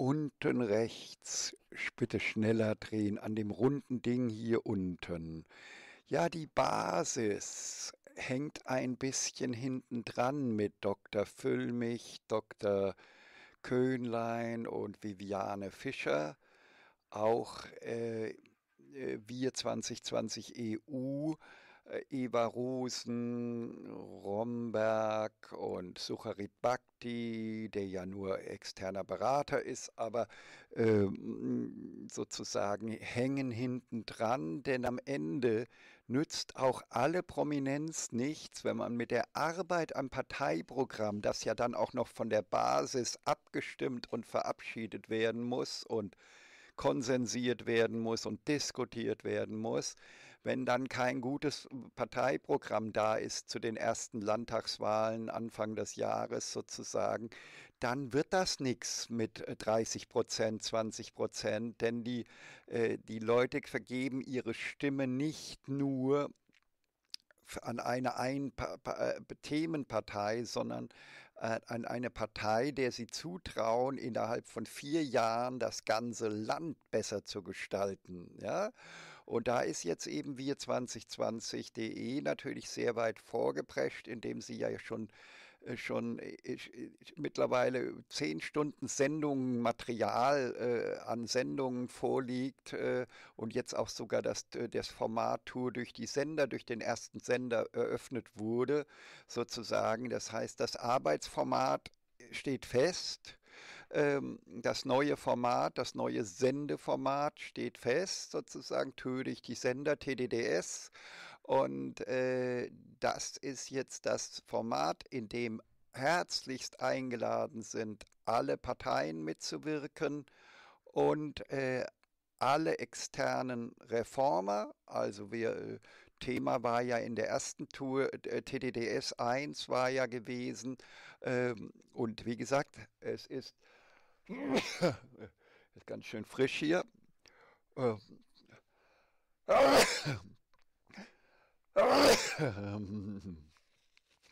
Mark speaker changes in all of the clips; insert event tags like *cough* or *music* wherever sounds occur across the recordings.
Speaker 1: unten rechts, bitte schneller drehen, an dem runden Ding hier unten. Ja, die Basis hängt ein bisschen hinten dran mit Dr. Füllmich, Dr. Köhnlein und Viviane Fischer. Auch äh, äh wir 2020 EU äh, Ivarusen, Romberg und Sucharit Bhakti, der ja nur externer Berater ist, aber äh, sozusagen hängen hinten dran, denn am Ende nützt auch alle Prominenz nichts, wenn man mit der Arbeit am Parteiprogramm, das ja dann auch noch von der Basis abgestimmt und verabschiedet werden muss und konsensiert werden muss und diskutiert werden muss, wenn dann kein gutes Parteiprogramm da ist zu den ersten Landtagswahlen Anfang des Jahres sozusagen, dann wird das nichts mit 30 äh, Prozent, 20 Prozent, denn die, äh, die Leute vergeben ihre Stimme nicht nur an eine ein pa pa äh, Themenpartei, sondern äh, an eine Partei, der sie zutrauen, innerhalb von vier Jahren das ganze Land besser zu gestalten. Ja? Und da ist jetzt eben wir2020.de natürlich sehr weit vorgeprescht, indem sie ja schon, äh, schon äh, äh, mittlerweile zehn Stunden Sendungen, Material äh, an Sendungen vorliegt äh, und jetzt auch sogar das, das Format Tour durch die Sender, durch den ersten Sender eröffnet wurde, sozusagen. Das heißt, das Arbeitsformat steht fest ähm, das neue Format, das neue Sendeformat steht fest, sozusagen töricht die Sender, TDDS. Und äh, das ist jetzt das Format, in dem herzlichst eingeladen sind, alle Parteien mitzuwirken und äh, alle externen Reformer, also wir, äh, Thema war ja in der ersten Tour, äh, TDDS 1 war ja gewesen. Ähm, und wie gesagt, es ist äh, ist ganz schön frisch hier. Äh,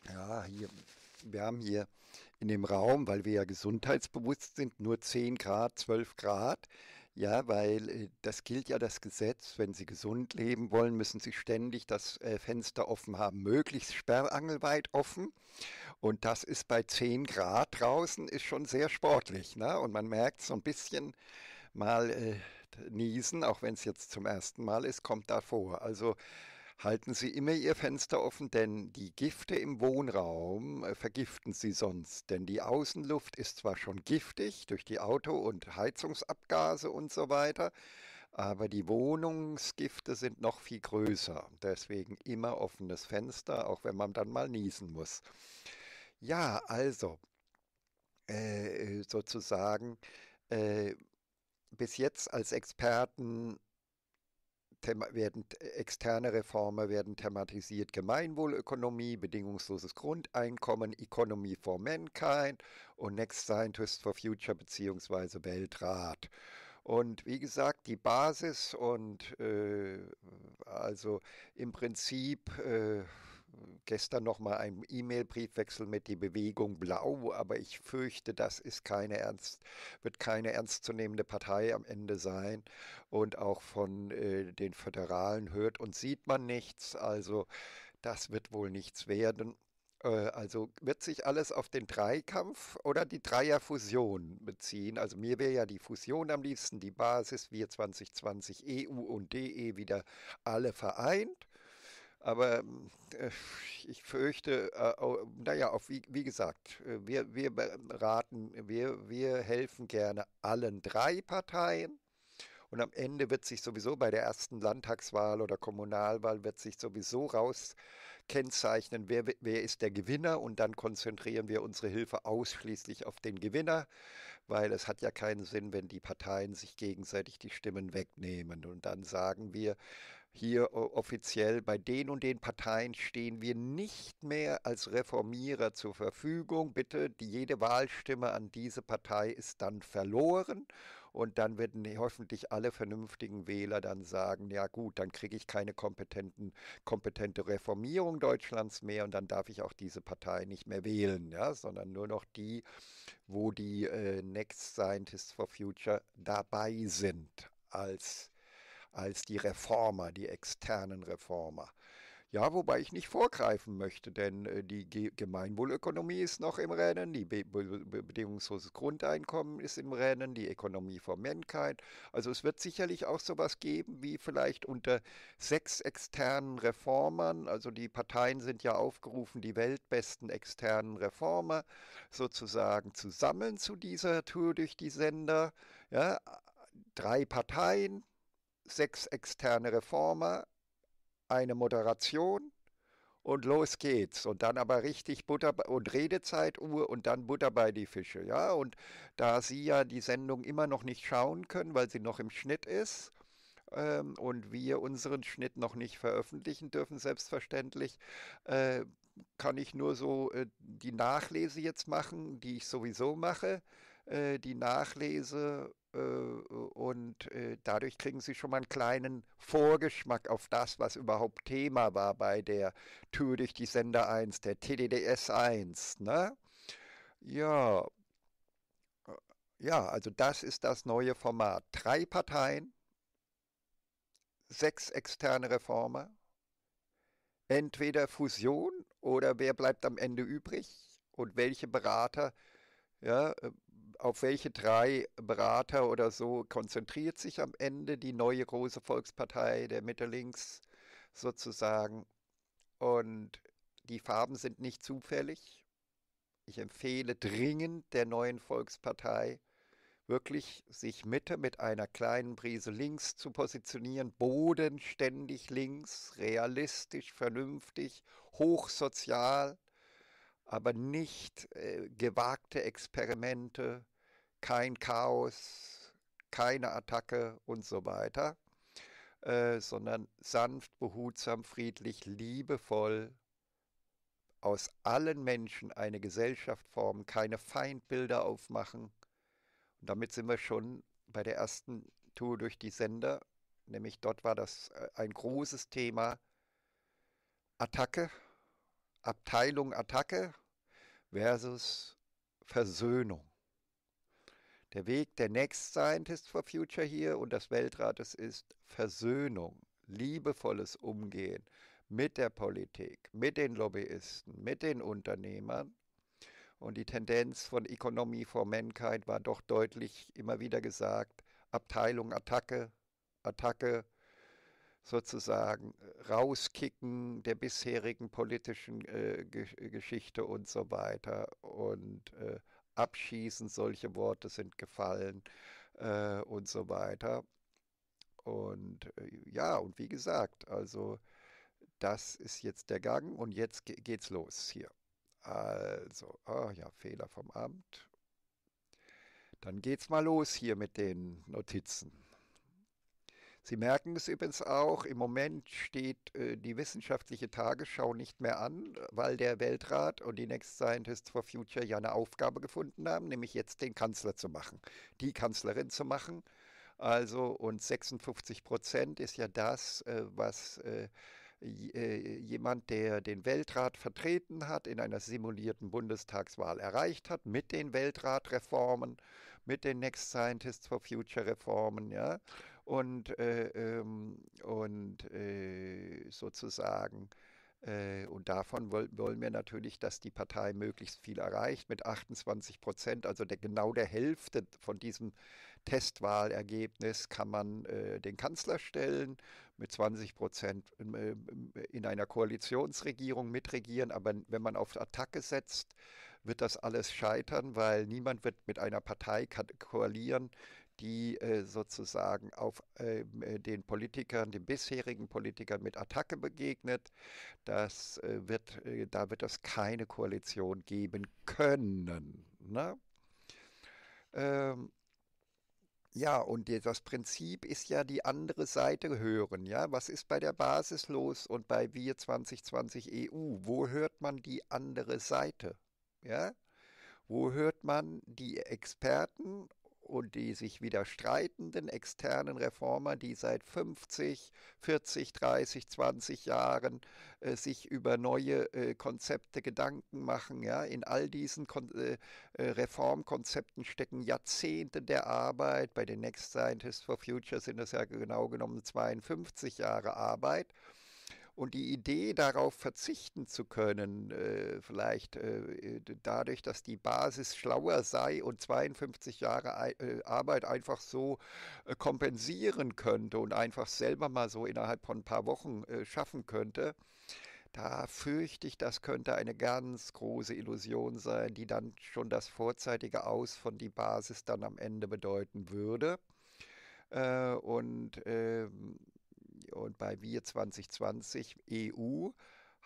Speaker 1: ja, hier, wir haben hier in dem Raum, weil wir ja gesundheitsbewusst sind, nur 10 Grad, 12 Grad. Ja, weil äh, das gilt ja das Gesetz, wenn Sie gesund leben wollen, müssen Sie ständig das äh, Fenster offen haben, möglichst sperrangelweit offen. Und das ist bei 10 Grad draußen, ist schon sehr sportlich. Ne? Und man merkt so ein bisschen mal äh, niesen, auch wenn es jetzt zum ersten Mal ist, kommt da vor. Also Halten Sie immer Ihr Fenster offen, denn die Gifte im Wohnraum äh, vergiften Sie sonst. Denn die Außenluft ist zwar schon giftig durch die Auto- und Heizungsabgase und so weiter, aber die Wohnungsgifte sind noch viel größer. Deswegen immer offenes Fenster, auch wenn man dann mal niesen muss. Ja, also äh, äh sozusagen äh, bis jetzt als Experten werden äh, externe Reformen werden thematisiert, Gemeinwohlökonomie, bedingungsloses Grundeinkommen, Economy for Mankind und Next Scientist for Future bzw. Weltrat. Und wie gesagt, die Basis und äh, also im Prinzip äh, gestern nochmal einen E-Mail-Briefwechsel mit die Bewegung Blau, aber ich fürchte, das ist keine ernst, wird keine ernstzunehmende Partei am Ende sein. Und auch von äh, den Föderalen hört und sieht man nichts. Also das wird wohl nichts werden. Äh, also wird sich alles auf den Dreikampf oder die Dreierfusion beziehen? Also mir wäre ja die Fusion am liebsten die Basis, wir 2020 EU und DE wieder alle vereint. Aber ähm, äh, ich fürchte, äh, naja, auf, wie, wie gesagt, äh, wir, wir beraten, wir, wir helfen gerne allen drei Parteien. Und am Ende wird sich sowieso bei der ersten Landtagswahl oder Kommunalwahl wird sich sowieso rauskennzeichnen, wer, wer ist der Gewinner. Und dann konzentrieren wir unsere Hilfe ausschließlich auf den Gewinner, weil es hat ja keinen Sinn, wenn die Parteien sich gegenseitig die Stimmen wegnehmen. Und dann sagen wir, hier offiziell, bei den und den Parteien stehen wir nicht mehr als Reformierer zur Verfügung. Bitte, die, jede Wahlstimme an diese Partei ist dann verloren und dann werden hoffentlich alle vernünftigen Wähler dann sagen, ja gut, dann kriege ich keine kompetenten, kompetente Reformierung Deutschlands mehr und dann darf ich auch diese Partei nicht mehr wählen, ja, sondern nur noch die, wo die äh, Next Scientists for Future dabei sind als als die Reformer, die externen Reformer. Ja, wobei ich nicht vorgreifen möchte, denn äh, die Gemeinwohlökonomie ist noch im Rennen, die bedingungsloses Grundeinkommen ist im Rennen, die Ökonomie von Mankind. Also es wird sicherlich auch sowas geben wie vielleicht unter sechs externen Reformern, also die Parteien sind ja aufgerufen, die weltbesten externen Reformer sozusagen zu sammeln zu dieser Tour durch die Sender. Ja, drei Parteien, sechs externe Reformer, eine Moderation und los geht's. Und dann aber richtig Butter und Redezeituhr und dann Butter bei die Fische. Ja, und da Sie ja die Sendung immer noch nicht schauen können, weil sie noch im Schnitt ist, ähm, und wir unseren Schnitt noch nicht veröffentlichen dürfen, selbstverständlich, äh, kann ich nur so äh, die Nachlese jetzt machen, die ich sowieso mache, äh, die Nachlese äh, und äh, dadurch kriegen Sie schon mal einen kleinen Vorgeschmack auf das, was überhaupt Thema war bei der Tür durch die Sender 1, der TDDS 1. Ne? Ja. Äh, ja, also das ist das neue Format. Drei Parteien, sechs externe Reformer, entweder Fusion oder wer bleibt am Ende übrig und welche Berater ja, auf welche drei Berater oder so konzentriert sich am Ende die neue große Volkspartei der Mitte-Links sozusagen. Und die Farben sind nicht zufällig. Ich empfehle dringend der neuen Volkspartei wirklich sich Mitte mit einer kleinen Brise links zu positionieren, bodenständig links, realistisch, vernünftig, hochsozial, aber nicht äh, gewagte Experimente, kein Chaos, keine Attacke und so weiter, äh, sondern sanft, behutsam, friedlich, liebevoll aus allen Menschen eine Gesellschaft formen, keine Feindbilder aufmachen. Und damit sind wir schon bei der ersten Tour durch die Sender, nämlich dort war das äh, ein großes Thema Attacke, Abteilung Attacke versus Versöhnung. Der Weg der Next Scientist for Future hier und des Weltrates ist Versöhnung, liebevolles Umgehen mit der Politik, mit den Lobbyisten, mit den Unternehmern. Und die Tendenz von Economy for Mankind war doch deutlich immer wieder gesagt, Abteilung Attacke, Attacke, sozusagen äh, rauskicken der bisherigen politischen äh, Geschichte und so weiter. Und äh, abschießen, solche Worte sind gefallen äh, und so weiter. Und äh, ja, und wie gesagt, also das ist jetzt der Gang und jetzt ge geht's los hier. Also, oh ja, Fehler vom Amt. Dann geht's mal los hier mit den Notizen. Sie merken es übrigens auch, im Moment steht äh, die wissenschaftliche Tagesschau nicht mehr an, weil der Weltrat und die Next Scientists for Future ja eine Aufgabe gefunden haben, nämlich jetzt den Kanzler zu machen, die Kanzlerin zu machen. Also und 56 Prozent ist ja das, äh, was äh, äh, jemand, der den Weltrat vertreten hat, in einer simulierten Bundestagswahl erreicht hat, mit den Weltratreformen, mit den Next Scientists for Future Reformen, ja und, äh, ähm, und äh, sozusagen äh, und davon wollen wir natürlich, dass die Partei möglichst viel erreicht mit 28 Prozent, also der, genau der Hälfte von diesem Testwahlergebnis kann man äh, den Kanzler stellen, mit 20 Prozent ähm, ähm, in einer Koalitionsregierung mitregieren. Aber wenn man auf Attacke setzt, wird das alles scheitern, weil niemand wird mit einer Partei koalieren, die äh, sozusagen auf ähm, äh, den Politikern, den bisherigen Politikern mit Attacke begegnet. Das äh, wird, da wird es keine Koalition geben können. Ne? Ähm, ja, und das Prinzip ist ja die andere Seite hören. Ja, was ist bei der Basis los und bei Wir 2020 EU? Wo hört man die andere Seite? Ja, wo hört man die Experten und die sich widerstreitenden externen Reformer, die seit 50, 40, 30, 20 Jahren äh, sich über neue äh, Konzepte Gedanken machen. Ja? In all diesen Kon äh, äh Reformkonzepten stecken Jahrzehnte der Arbeit. Bei den Next Scientists for Future sind das ja genau genommen 52 Jahre Arbeit. Und die Idee, darauf verzichten zu können, äh, vielleicht äh, äh dadurch, dass die Basis schlauer sei und 52 Jahre Ei äh, Arbeit einfach so äh, kompensieren könnte und einfach selber mal so innerhalb von ein paar Wochen äh, schaffen könnte, da fürchte ich, das könnte eine ganz große Illusion sein, die dann schon das vorzeitige Aus von die Basis dann am Ende bedeuten würde. und ähm, und bei Wir 2020 EU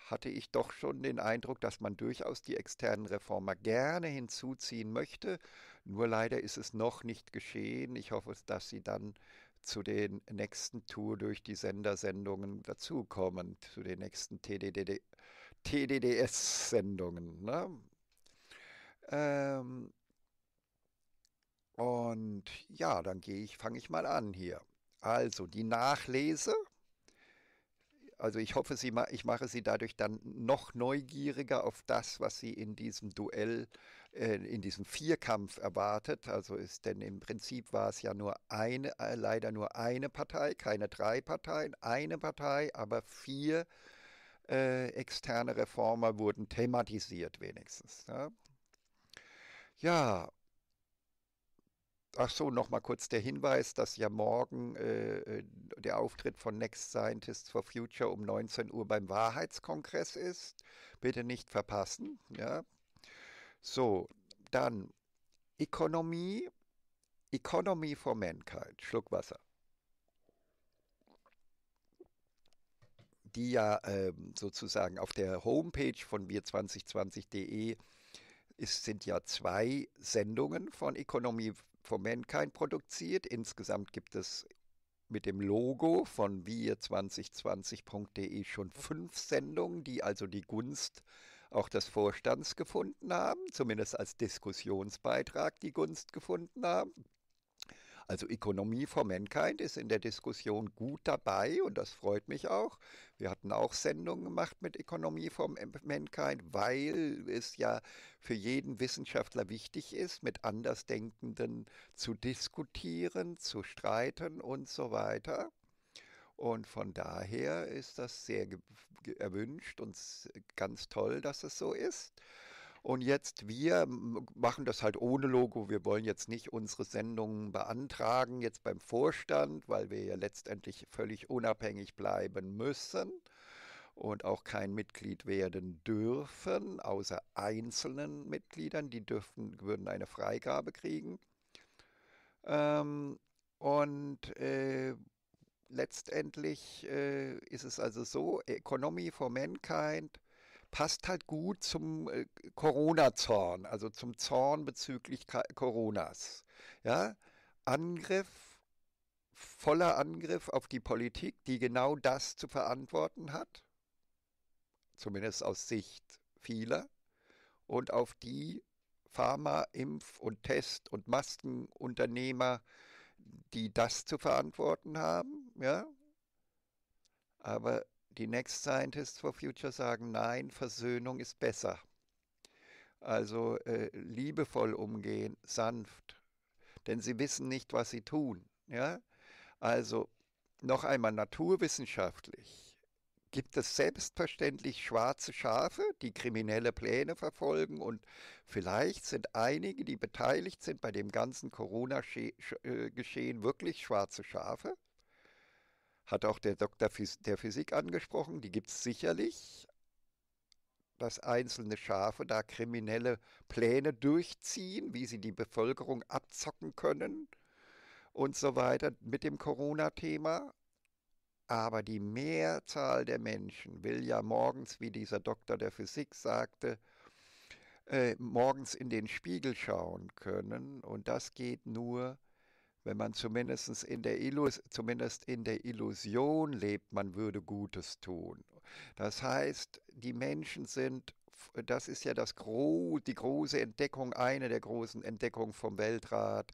Speaker 1: hatte ich doch schon den Eindruck, dass man durchaus die externen Reformer gerne hinzuziehen möchte. Nur leider ist es noch nicht geschehen. Ich hoffe, dass sie dann zu den nächsten Tour durch die Sendersendungen dazukommen, zu den nächsten TDDS-Sendungen. Ne? Ähm und ja, dann gehe ich, fange ich mal an hier. Also die Nachlese also ich hoffe, sie, ich mache sie dadurch dann noch neugieriger auf das, was sie in diesem Duell, äh, in diesem Vierkampf erwartet. Also ist denn im Prinzip war es ja nur eine, äh, leider nur eine Partei, keine drei Parteien, eine Partei, aber vier äh, externe Reformer wurden thematisiert wenigstens. Ja, ja Ach so, nochmal kurz der Hinweis, dass ja morgen äh, äh, der Auftritt von Next Scientists for Future um 19 Uhr beim Wahrheitskongress ist. Bitte nicht verpassen. Ja. So, dann Economy, Economy for Mankind, Schluck Wasser. Die ja äh, sozusagen auf der Homepage von wir2020.de ist, sind ja zwei Sendungen von Economy von Mankind produziert. Insgesamt gibt es mit dem Logo von wir2020.de schon fünf Sendungen, die also die Gunst auch des Vorstands gefunden haben, zumindest als Diskussionsbeitrag die Gunst gefunden haben. Also Ökonomie for Mankind ist in der Diskussion gut dabei und das freut mich auch. Wir hatten auch Sendungen gemacht mit Ökonomie for Mankind, weil es ja für jeden Wissenschaftler wichtig ist, mit Andersdenkenden zu diskutieren, zu streiten und so weiter. Und von daher ist das sehr erwünscht und ganz toll, dass es so ist. Und jetzt wir machen das halt ohne Logo. Wir wollen jetzt nicht unsere Sendungen beantragen, jetzt beim Vorstand, weil wir ja letztendlich völlig unabhängig bleiben müssen und auch kein Mitglied werden dürfen, außer einzelnen Mitgliedern, die dürften, würden eine Freigabe kriegen. Ähm, und äh, letztendlich äh, ist es also so, Economy for Mankind passt halt gut zum äh, Corona-Zorn, also zum Zorn bezüglich Ka Coronas. Ja, Angriff, voller Angriff auf die Politik, die genau das zu verantworten hat, zumindest aus Sicht vieler, und auf die Pharma-, Impf- und Test- und Maskenunternehmer, die das zu verantworten haben, ja. Aber die Next Scientists for Future sagen, nein, Versöhnung ist besser. Also äh, liebevoll umgehen, sanft, denn sie wissen nicht, was sie tun. Ja? Also noch einmal naturwissenschaftlich. Gibt es selbstverständlich schwarze Schafe, die kriminelle Pläne verfolgen und vielleicht sind einige, die beteiligt sind bei dem ganzen Corona-Geschehen, äh, wirklich schwarze Schafe? Hat auch der Doktor der Physik angesprochen, die gibt es sicherlich, dass einzelne Schafe da kriminelle Pläne durchziehen, wie sie die Bevölkerung abzocken können und so weiter mit dem Corona-Thema. Aber die Mehrzahl der Menschen will ja morgens, wie dieser Doktor der Physik sagte, äh, morgens in den Spiegel schauen können. Und das geht nur, wenn man zumindest in, der zumindest in der Illusion lebt, man würde Gutes tun. Das heißt, die Menschen sind, das ist ja das Gro die große Entdeckung, eine der großen Entdeckungen vom Weltrat,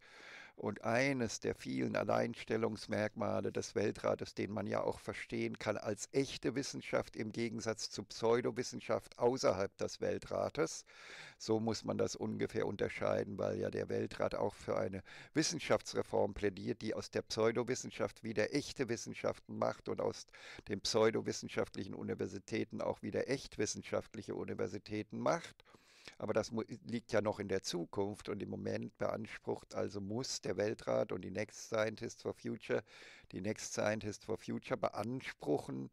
Speaker 1: und eines der vielen Alleinstellungsmerkmale des Weltrates, den man ja auch verstehen kann als echte Wissenschaft im Gegensatz zu Pseudowissenschaft außerhalb des Weltrates, so muss man das ungefähr unterscheiden, weil ja der Weltrat auch für eine Wissenschaftsreform plädiert, die aus der Pseudowissenschaft wieder echte Wissenschaften macht und aus den pseudowissenschaftlichen Universitäten auch wieder echtwissenschaftliche Universitäten macht. Aber das liegt ja noch in der Zukunft und im Moment beansprucht also muss der Weltrat und die Next Scientists for Future, die Next Scientists for Future beanspruchen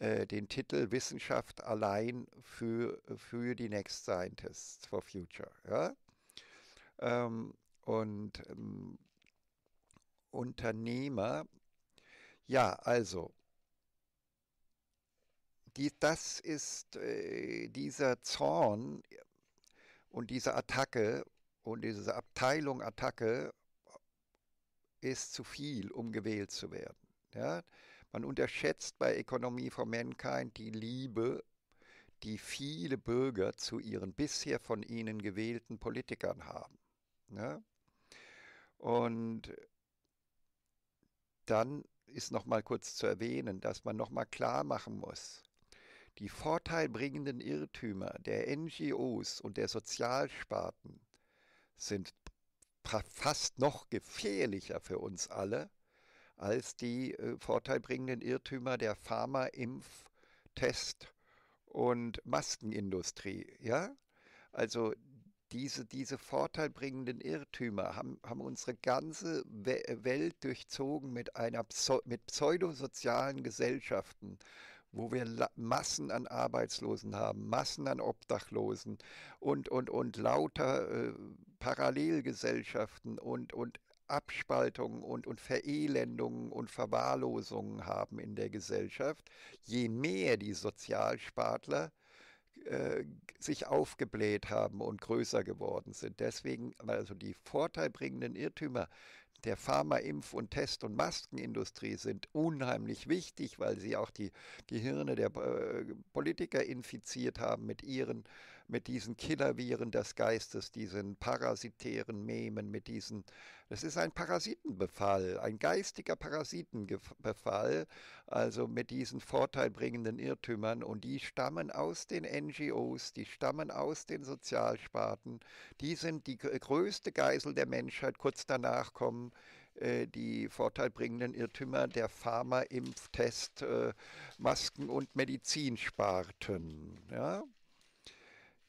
Speaker 1: äh, den Titel Wissenschaft allein für, für die Next Scientists for Future. Ja? Ähm, und ähm, Unternehmer, ja, also die, das ist äh, dieser Zorn und diese Attacke und diese Abteilung Attacke ist zu viel, um gewählt zu werden. Ja? Man unterschätzt bei Economy for Mankind die Liebe, die viele Bürger zu ihren bisher von ihnen gewählten Politikern haben. Ja? Und dann ist noch mal kurz zu erwähnen, dass man noch mal klar machen muss, die vorteilbringenden Irrtümer der NGOs und der Sozialsparten sind fast noch gefährlicher für uns alle als die äh, vorteilbringenden Irrtümer der Pharma, Impf, Test und Maskenindustrie. Ja? Also diese, diese vorteilbringenden Irrtümer haben, haben unsere ganze Welt durchzogen mit, einer, mit pseudosozialen Gesellschaften, wo wir Massen an Arbeitslosen haben, Massen an Obdachlosen und, und, und lauter äh, Parallelgesellschaften und, und Abspaltungen und, und Verelendungen und Verwahrlosungen haben in der Gesellschaft, je mehr die Sozialspartler äh, sich aufgebläht haben und größer geworden sind. Deswegen, also die vorteilbringenden Irrtümer, der Pharmaimpf- und Test- und Maskenindustrie sind unheimlich wichtig, weil sie auch die Gehirne der äh, Politiker infiziert haben mit ihren mit diesen Killerviren des Geistes, diesen parasitären Memen, mit diesen, das ist ein Parasitenbefall, ein geistiger Parasitenbefall, also mit diesen vorteilbringenden Irrtümern und die stammen aus den NGOs, die stammen aus den Sozialsparten, die sind die größte Geisel der Menschheit, kurz danach kommen äh, die vorteilbringenden Irrtümer der Pharma-Impftest, äh, Masken- und Medizinsparten. Ja?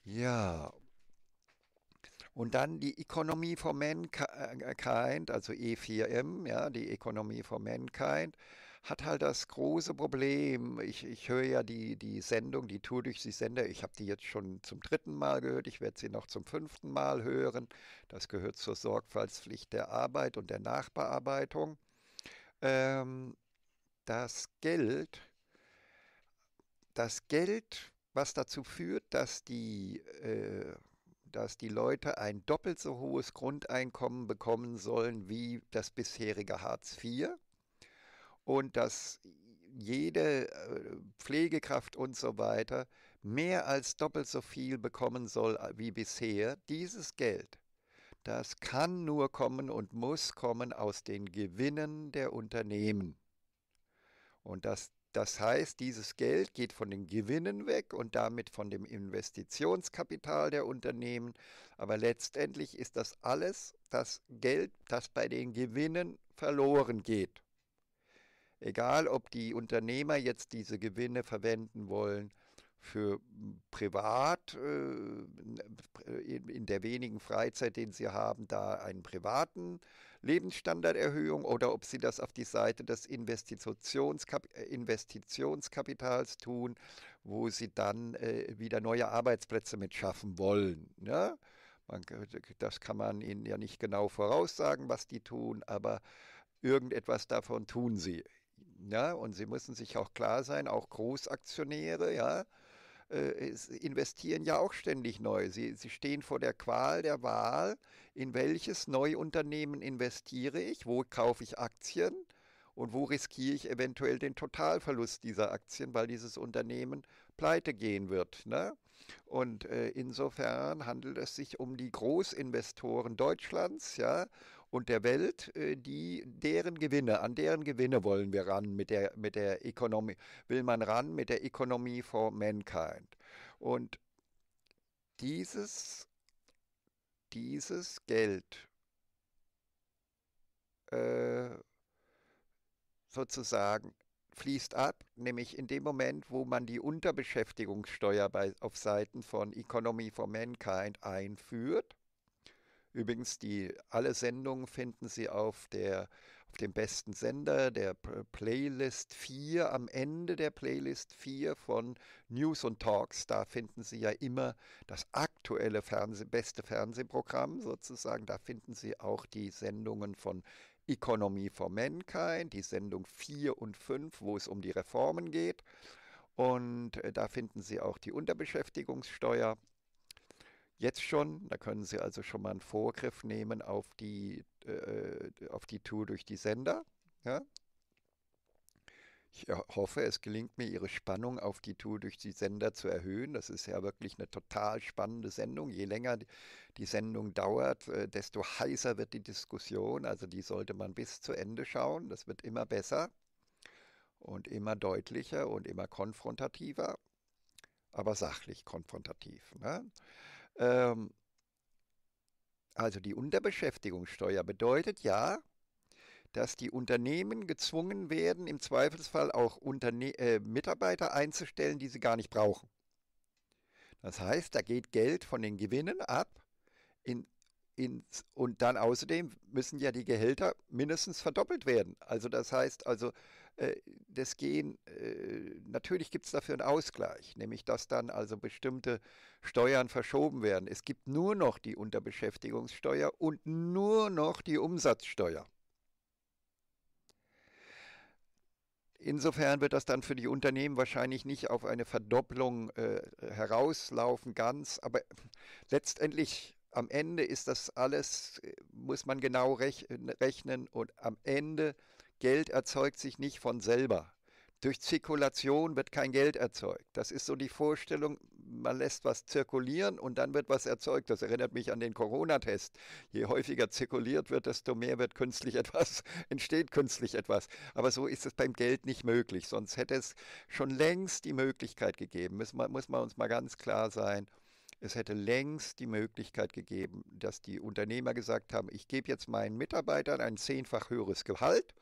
Speaker 1: Ja. Und dann die Economy for Mankind, also E4M, ja, die Economy for Mankind, hat halt das große Problem. Ich, ich höre ja die, die Sendung, die Tour durch die Sender. Ich habe die jetzt schon zum dritten Mal gehört. Ich werde sie noch zum fünften Mal hören. Das gehört zur Sorgfaltspflicht der Arbeit und der Nachbearbeitung. Ähm, das Geld, das Geld was dazu führt, dass die, äh, dass die Leute ein doppelt so hohes Grundeinkommen bekommen sollen wie das bisherige Hartz IV und dass jede äh, Pflegekraft und so weiter mehr als doppelt so viel bekommen soll äh, wie bisher. Dieses Geld, das kann nur kommen und muss kommen aus den Gewinnen der Unternehmen. Und das das heißt, dieses Geld geht von den Gewinnen weg und damit von dem Investitionskapital der Unternehmen. Aber letztendlich ist das alles das Geld, das bei den Gewinnen verloren geht. Egal, ob die Unternehmer jetzt diese Gewinne verwenden wollen für privat, äh, in der wenigen Freizeit, den sie haben, da einen privaten Lebensstandarderhöhung oder ob sie das auf die Seite des Investitionskap äh, Investitionskapitals tun, wo sie dann äh, wieder neue Arbeitsplätze mitschaffen wollen. Ne? Man, das kann man ihnen ja nicht genau voraussagen, was die tun, aber irgendetwas davon tun sie. Ja, ne? und sie müssen sich auch klar sein, auch Großaktionäre, ja, äh, investieren ja auch ständig neu. Sie, sie stehen vor der Qual der Wahl, in welches Neuunternehmen investiere ich, wo kaufe ich Aktien und wo riskiere ich eventuell den Totalverlust dieser Aktien, weil dieses Unternehmen pleite gehen wird. Ne? Und äh, insofern handelt es sich um die Großinvestoren Deutschlands, ja, und der Welt, äh, die deren Gewinne, an deren Gewinne wollen wir ran mit der mit der Economy, will man ran mit der Economy for Mankind. Und dieses dieses Geld äh, sozusagen fließt ab, nämlich in dem Moment, wo man die Unterbeschäftigungssteuer bei, auf Seiten von Economy for Mankind einführt Übrigens, die, alle Sendungen finden Sie auf, der, auf dem besten Sender, der Playlist 4, am Ende der Playlist 4 von News und Talks. Da finden Sie ja immer das aktuelle Fernseh, beste Fernsehprogramm sozusagen. Da finden Sie auch die Sendungen von Economy for Mankind, die Sendung 4 und 5, wo es um die Reformen geht. Und äh, da finden Sie auch die Unterbeschäftigungssteuer jetzt schon. Da können Sie also schon mal einen Vorgriff nehmen auf die, äh, auf die Tour durch die Sender. Ja? Ich hoffe, es gelingt mir, Ihre Spannung auf die Tour durch die Sender zu erhöhen. Das ist ja wirklich eine total spannende Sendung. Je länger die Sendung dauert, äh, desto heißer wird die Diskussion. Also die sollte man bis zu Ende schauen. Das wird immer besser und immer deutlicher und immer konfrontativer, aber sachlich konfrontativ. Ne? Ähm, also die Unterbeschäftigungssteuer bedeutet ja, dass die Unternehmen gezwungen werden, im Zweifelsfall auch Unterne äh, Mitarbeiter einzustellen, die sie gar nicht brauchen. Das heißt, da geht Geld von den Gewinnen ab in, ins, und dann außerdem müssen ja die Gehälter mindestens verdoppelt werden. Also das heißt also äh, das Gen, äh, natürlich gibt es dafür einen Ausgleich, nämlich dass dann also bestimmte Steuern verschoben werden. Es gibt nur noch die Unterbeschäftigungssteuer und nur noch die Umsatzsteuer. Insofern wird das dann für die Unternehmen wahrscheinlich nicht auf eine Verdopplung äh, herauslaufen ganz, aber letztendlich am Ende ist das alles, äh, muss man genau rechnen und am Ende Geld erzeugt sich nicht von selber. Durch Zirkulation wird kein Geld erzeugt. Das ist so die Vorstellung, man lässt was zirkulieren und dann wird was erzeugt. Das erinnert mich an den Corona-Test. Je häufiger zirkuliert wird, desto mehr wird künstlich *laughs* etwas, entsteht künstlich etwas. Aber so ist es beim Geld nicht möglich. Sonst hätte es schon längst die Möglichkeit gegeben, muss man, muss man uns mal ganz klar sein, es hätte längst die Möglichkeit gegeben, dass die Unternehmer gesagt haben, ich gebe jetzt meinen Mitarbeitern ein zehnfach höheres Gehalt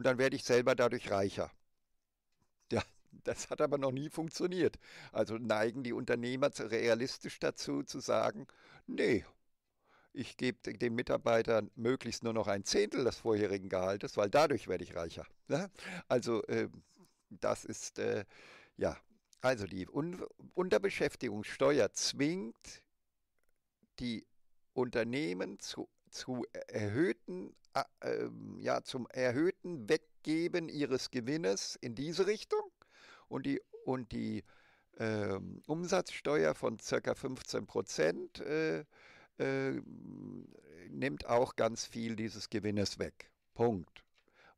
Speaker 1: und dann werde ich selber dadurch reicher. Ja, *laughs* das hat aber noch nie funktioniert. Also neigen die Unternehmer realistisch dazu zu sagen, nee, ich gebe den Mitarbeitern möglichst nur noch ein Zehntel des vorherigen Gehaltes, weil dadurch werde ich reicher. Ne? Also äh, das ist, äh, ja, also die Un Unterbeschäftigungssteuer zwingt die Unternehmen zu zu erhöhten, äh, ähm, ja, zum erhöhten Weggeben ihres Gewinnes in diese Richtung und die, und die äh, Umsatzsteuer von ca. 15 Prozent äh, äh, nimmt auch ganz viel dieses Gewinnes weg. Punkt.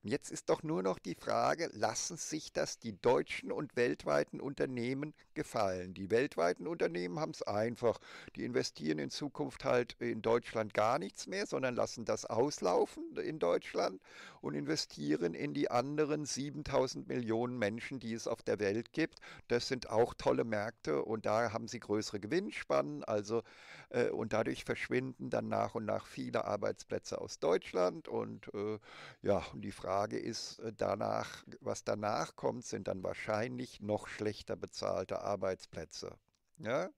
Speaker 1: Jetzt ist doch nur noch die Frage, lassen sich das die deutschen und weltweiten Unternehmen gefallen? Die weltweiten Unternehmen haben es einfach. Die investieren in Zukunft halt in Deutschland gar nichts mehr, sondern lassen das auslaufen in Deutschland und investieren in die anderen 7000 Millionen Menschen, die es auf der Welt gibt. Das sind auch tolle Märkte und da haben sie größere Gewinnspannen. Also, äh, und dadurch verschwinden dann nach und nach viele Arbeitsplätze aus Deutschland. Und äh, ja, und die Frage, Frage ist äh, danach, was danach kommt, sind dann wahrscheinlich noch schlechter bezahlte Arbeitsplätze. Ja?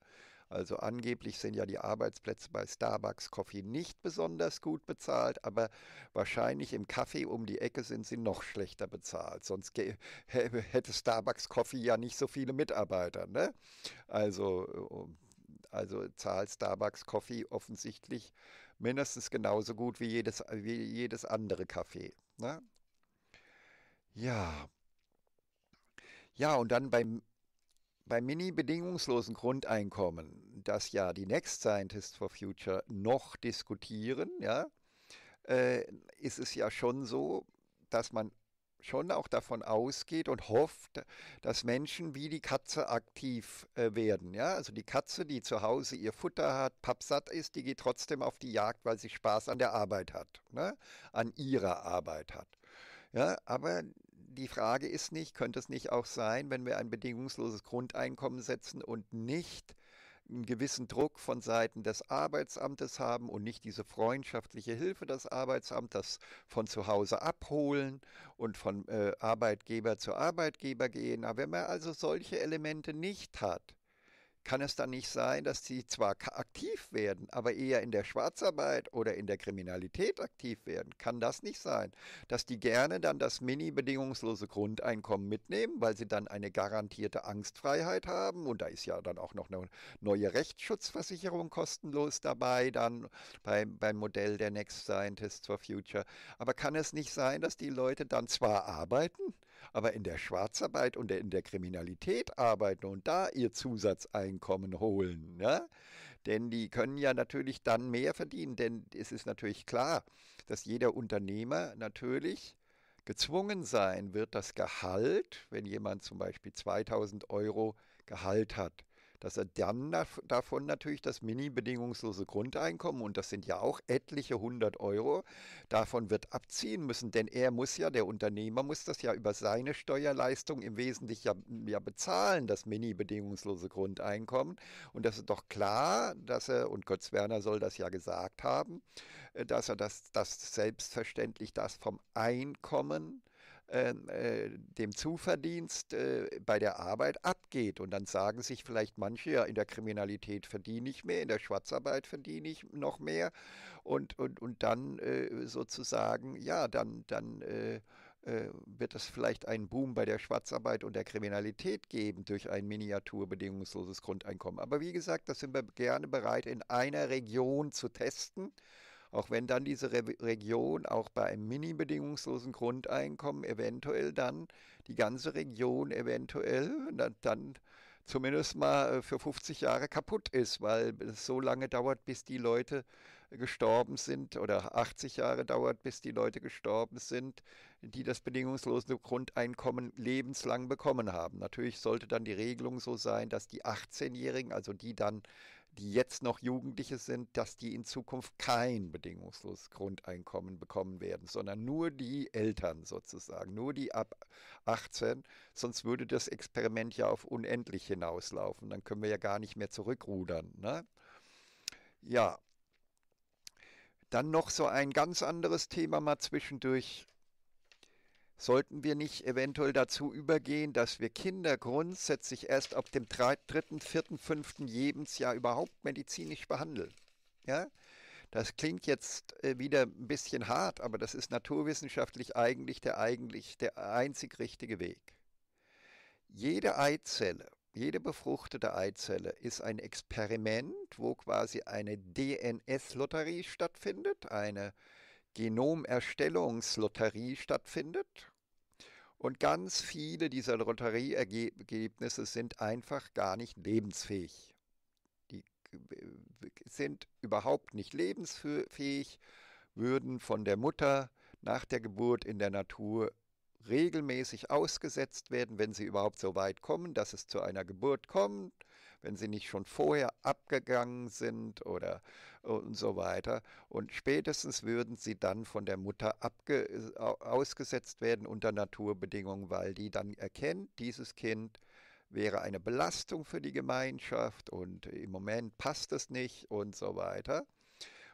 Speaker 1: Also angeblich sind ja die Arbeitsplätze bei Starbucks Coffee nicht besonders gut bezahlt, aber wahrscheinlich im Kaffee um die Ecke sind sie noch schlechter bezahlt. Sonst hätte Starbucks Coffee ja nicht so viele Mitarbeiter. Ne? Also also zahlt Starbucks Coffee offensichtlich mindestens genauso gut wie jedes, wie jedes andere Kaffee. Ne? Ja. Ja, und dann beim, beim mini-bedingungslosen Grundeinkommen, das ja die Next Scientists for Future noch diskutieren, ja, äh, ist es ja schon so, dass man schon auch davon ausgeht und hofft, dass Menschen wie die Katze aktiv äh, werden. Ja? Also die Katze, die zu Hause ihr Futter hat, pappsatt ist, die geht trotzdem auf die Jagd, weil sie Spaß an der Arbeit hat, ne? an ihrer Arbeit hat. Ja? Aber die Frage ist nicht, könnte es nicht auch sein, wenn wir ein bedingungsloses Grundeinkommen setzen und nicht einen gewissen Druck von Seiten des Arbeitsamtes haben und nicht diese freundschaftliche Hilfe des Arbeitsamtes das von zu Hause abholen und von äh, Arbeitgeber zu Arbeitgeber gehen. Aber wenn man also solche Elemente nicht hat, kann es dann nicht sein, dass sie zwar aktiv werden, aber eher in der Schwarzarbeit oder in der Kriminalität aktiv werden? Kann das nicht sein, dass die gerne dann das mini-bedingungslose Grundeinkommen mitnehmen, weil sie dann eine garantierte Angstfreiheit haben? Und da ist ja dann auch noch eine neue Rechtsschutzversicherung kostenlos dabei, dann beim, beim Modell der Next Scientists for Future. Aber kann es nicht sein, dass die Leute dann zwar arbeiten, aber in der Schwarzarbeit und in der Kriminalität arbeiten und da ihr Zusatzeinkommen holen. Ja? Ne? Denn die können ja natürlich dann mehr verdienen, denn es ist natürlich klar, dass jeder Unternehmer natürlich gezwungen sein wird, das Gehalt, wenn jemand zum Beispiel 2000 Euro Gehalt hat, dass er dann davon natürlich das mini-bedingungslose Grundeinkommen, und das sind ja auch etliche hundert Euro, davon wird abziehen müssen, denn er muss ja, der Unternehmer muss das ja über seine Steuerleistung im Wesentlichen ja, ja bezahlen, das mini-bedingungslose Grundeinkommen. Und das ist doch klar, dass er, und Götz Werner soll das ja gesagt haben, äh, dass er das, das selbstverständlich das vom Einkommen ähm, äh, dem Zuverdienst äh, bei der Arbeit abgeht. Und dann sagen sich vielleicht manche, ja, in der Kriminalität verdiene ich mehr, in der Schwarzarbeit verdiene ich noch mehr. Und, und, und dann äh, sozusagen, ja, dann, dann äh, äh, wird es vielleicht einen Boom bei der Schwarzarbeit und der Kriminalität geben durch ein miniaturbedingungsloses Grundeinkommen. Aber wie gesagt, das sind wir gerne bereit, in einer Region zu testen. Auch wenn dann diese Re Region auch bei einem mini-bedingungslosen Grundeinkommen eventuell dann die ganze Region eventuell dann, dann zumindest mal äh, für 50 Jahre kaputt ist, weil es so lange dauert, bis die Leute äh, gestorben sind oder 80 Jahre dauert, bis die Leute gestorben sind, die das bedingungslose Grundeinkommen lebenslang bekommen haben. Natürlich sollte dann die Regelung so sein, dass die 18-Jährigen, also die dann die jetzt noch Jugendliche sind, dass die in Zukunft kein bedingungsloses Grundeinkommen bekommen werden, sondern nur die Eltern sozusagen, nur die ab 18. Sonst würde das Experiment ja auf unendlich hinauslaufen. Dann können wir ja gar nicht mehr zurückrudern. Ne? Ja. Dann noch so ein ganz anderes Thema mal zwischendurch Sollten wir nicht eventuell dazu übergehen, dass wir Kinder grundsätzlich erst ab dem dritten, vierten, fünften Lebensjahr überhaupt medizinisch behandeln? Ja? Das klingt jetzt äh, wieder ein bisschen hart, aber das ist naturwissenschaftlich eigentlich der, eigentlich der einzig richtige Weg. Jede Eizelle, jede befruchtete Eizelle ist ein Experiment, wo quasi eine DNS-Lotterie stattfindet, eine äh, Genomerstellungslotterie stattfindet. Und ganz viele dieser Lotterieergebnisse sind einfach gar nicht lebensfähig. Die äh, sind überhaupt nicht lebensfähig, würden von der Mutter nach der Geburt in der Natur regelmäßig ausgesetzt werden, wenn sie überhaupt so weit kommen, dass es zu einer Geburt kommt wenn sie nicht schon vorher abgegangen sind oder äh, und so weiter. Und spätestens würden sie dann von der Mutter abge, ausgesetzt werden unter Naturbedingungen, weil die dann erkennt, dieses Kind wäre eine Belastung für die Gemeinschaft und im Moment passt es nicht und so weiter.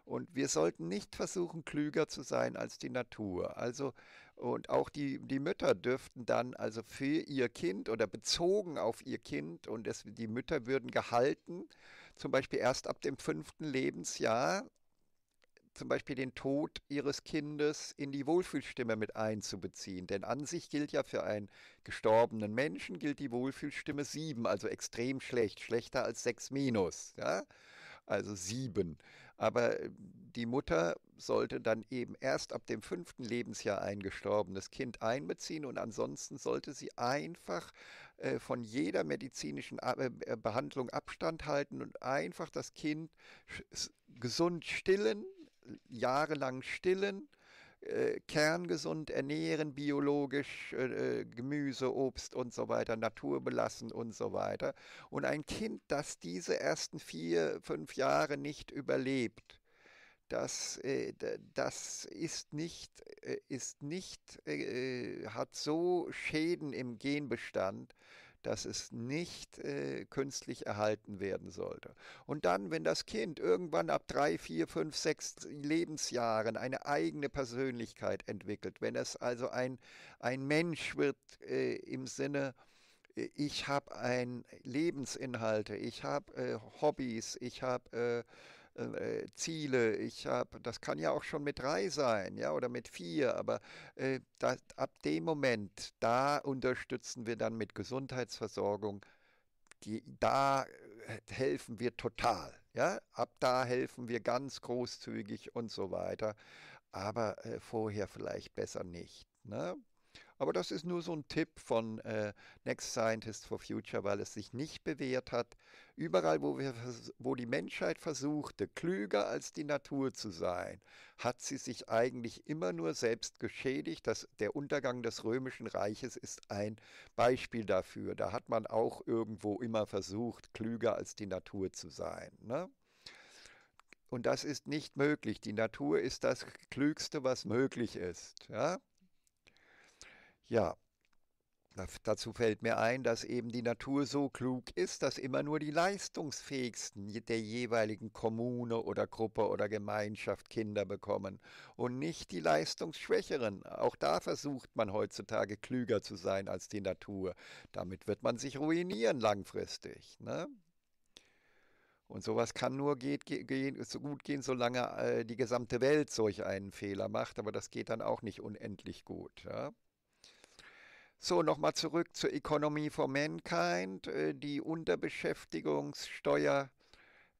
Speaker 1: Und wir sollten nicht versuchen, klüger zu sein als die Natur. Also, und auch die, die Mütter dürften dann also für ihr Kind oder bezogen auf ihr Kind und es, die Mütter würden gehalten, zum Beispiel erst ab dem fünften Lebensjahr zum Beispiel den Tod ihres Kindes in die Wohlfühlstimme mit einzubeziehen. Denn an sich gilt ja für einen gestorbenen Menschen gilt die Wohlfühlstimme 7, also extrem schlecht, schlechter als 6 minus, ja? also 7. Aber äh, die Mutter sollte dann eben erst ab dem fünften Lebensjahr ein gestorbenes Kind einbeziehen und ansonsten sollte sie einfach äh, von jeder medizinischen äh, Behandlung Abstand halten und einfach das Kind gesund stillen, jahrelang stillen äh, kerngesund ernähren, biologisch äh, äh, Gemüse, Obst und so weiter, Natur belassen und so weiter. Und ein Kind, das diese ersten vier, fünf Jahre nicht überlebt, das, äh, das ist nicht, ist nicht, hat so Schäden im Genbestand, dass es nicht äh, künstlich erhalten werden sollte. Und dann, wenn das Kind irgendwann ab drei, vier, fünf, sechs Lebensjahren eine eigene Persönlichkeit entwickelt, wenn es also ein, ein Mensch wird äh, im Sinne, äh, ich habe ein Lebensinhalte, ich habe äh, Hobbys, ich habe äh, äh, Ziele, ich habe, das kann ja auch schon mit drei sein, ja, oder mit vier, aber äh, das, ab dem Moment, da unterstützen wir dann mit Gesundheitsversorgung, die, da äh, helfen wir total, ja, ab da helfen wir ganz großzügig und so weiter, aber äh, vorher vielleicht besser nicht, ne? Aber das ist nur so ein Tipp von äh, Next Scientist for Future, weil es sich nicht bewährt hat. Überall, wo, wir, wo die Menschheit versuchte, klüger als die Natur zu sein, hat sie sich eigentlich immer nur selbst geschädigt. Das, der Untergang des Römischen Reiches ist ein Beispiel dafür. Da hat man auch irgendwo immer versucht, klüger als die Natur zu sein. Ne? Und das ist nicht möglich. Die Natur ist das Klügste, was möglich ist. Ja? Ja, Dazu fällt mir ein, dass eben die Natur so klug ist, dass immer nur die leistungsfähigsten der jeweiligen Kommune oder Gruppe oder Gemeinschaft Kinder bekommen und nicht die leistungsschwächeren. Auch da versucht man heutzutage klüger zu sein als die Natur. Damit wird man sich ruinieren langfristig. Ne? Und sowas kann nur geht, geht, so gut gehen, solange äh, die gesamte Welt solch einen Fehler macht, aber das geht dann auch nicht unendlich gut. Ja? So, nochmal zurück zur Economy for Mankind. Äh, die Unterbeschäftigungssteuer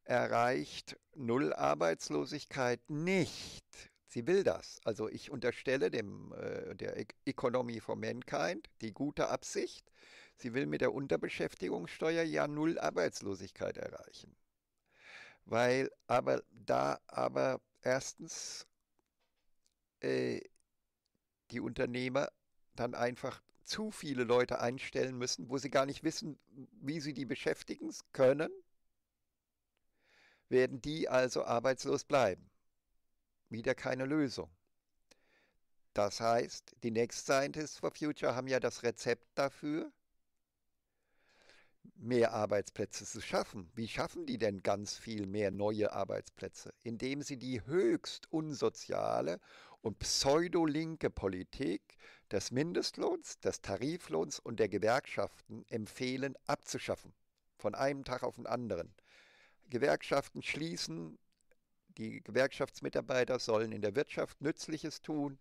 Speaker 1: erreicht Null Arbeitslosigkeit nicht. Sie will das. Also ich unterstelle dem, äh, der e-, Economy for Mankind die gute Absicht. Sie will mit der Unterbeschäftigungssteuer ja Null Arbeitslosigkeit erreichen. Weil aber da aber erstens äh, die Unternehmer dann einfach zu viele Leute einstellen müssen, wo sie gar nicht wissen, wie sie die beschäftigen können, werden die also arbeitslos bleiben. Wieder keine Lösung. Das heißt, die Next Scientists for Future haben ja das Rezept dafür, mehr Arbeitsplätze zu schaffen. Wie schaffen die denn ganz viel mehr neue Arbeitsplätze? Indem sie die höchst unsoziale und pseudolinke Politik des Mindestlohns, des Tariflohns und der Gewerkschaften empfehlen, abzuschaffen. Von einem Tag auf den anderen. Gewerkschaften schließen, die Gewerkschaftsmitarbeiter sollen in der Wirtschaft Nützliches tun,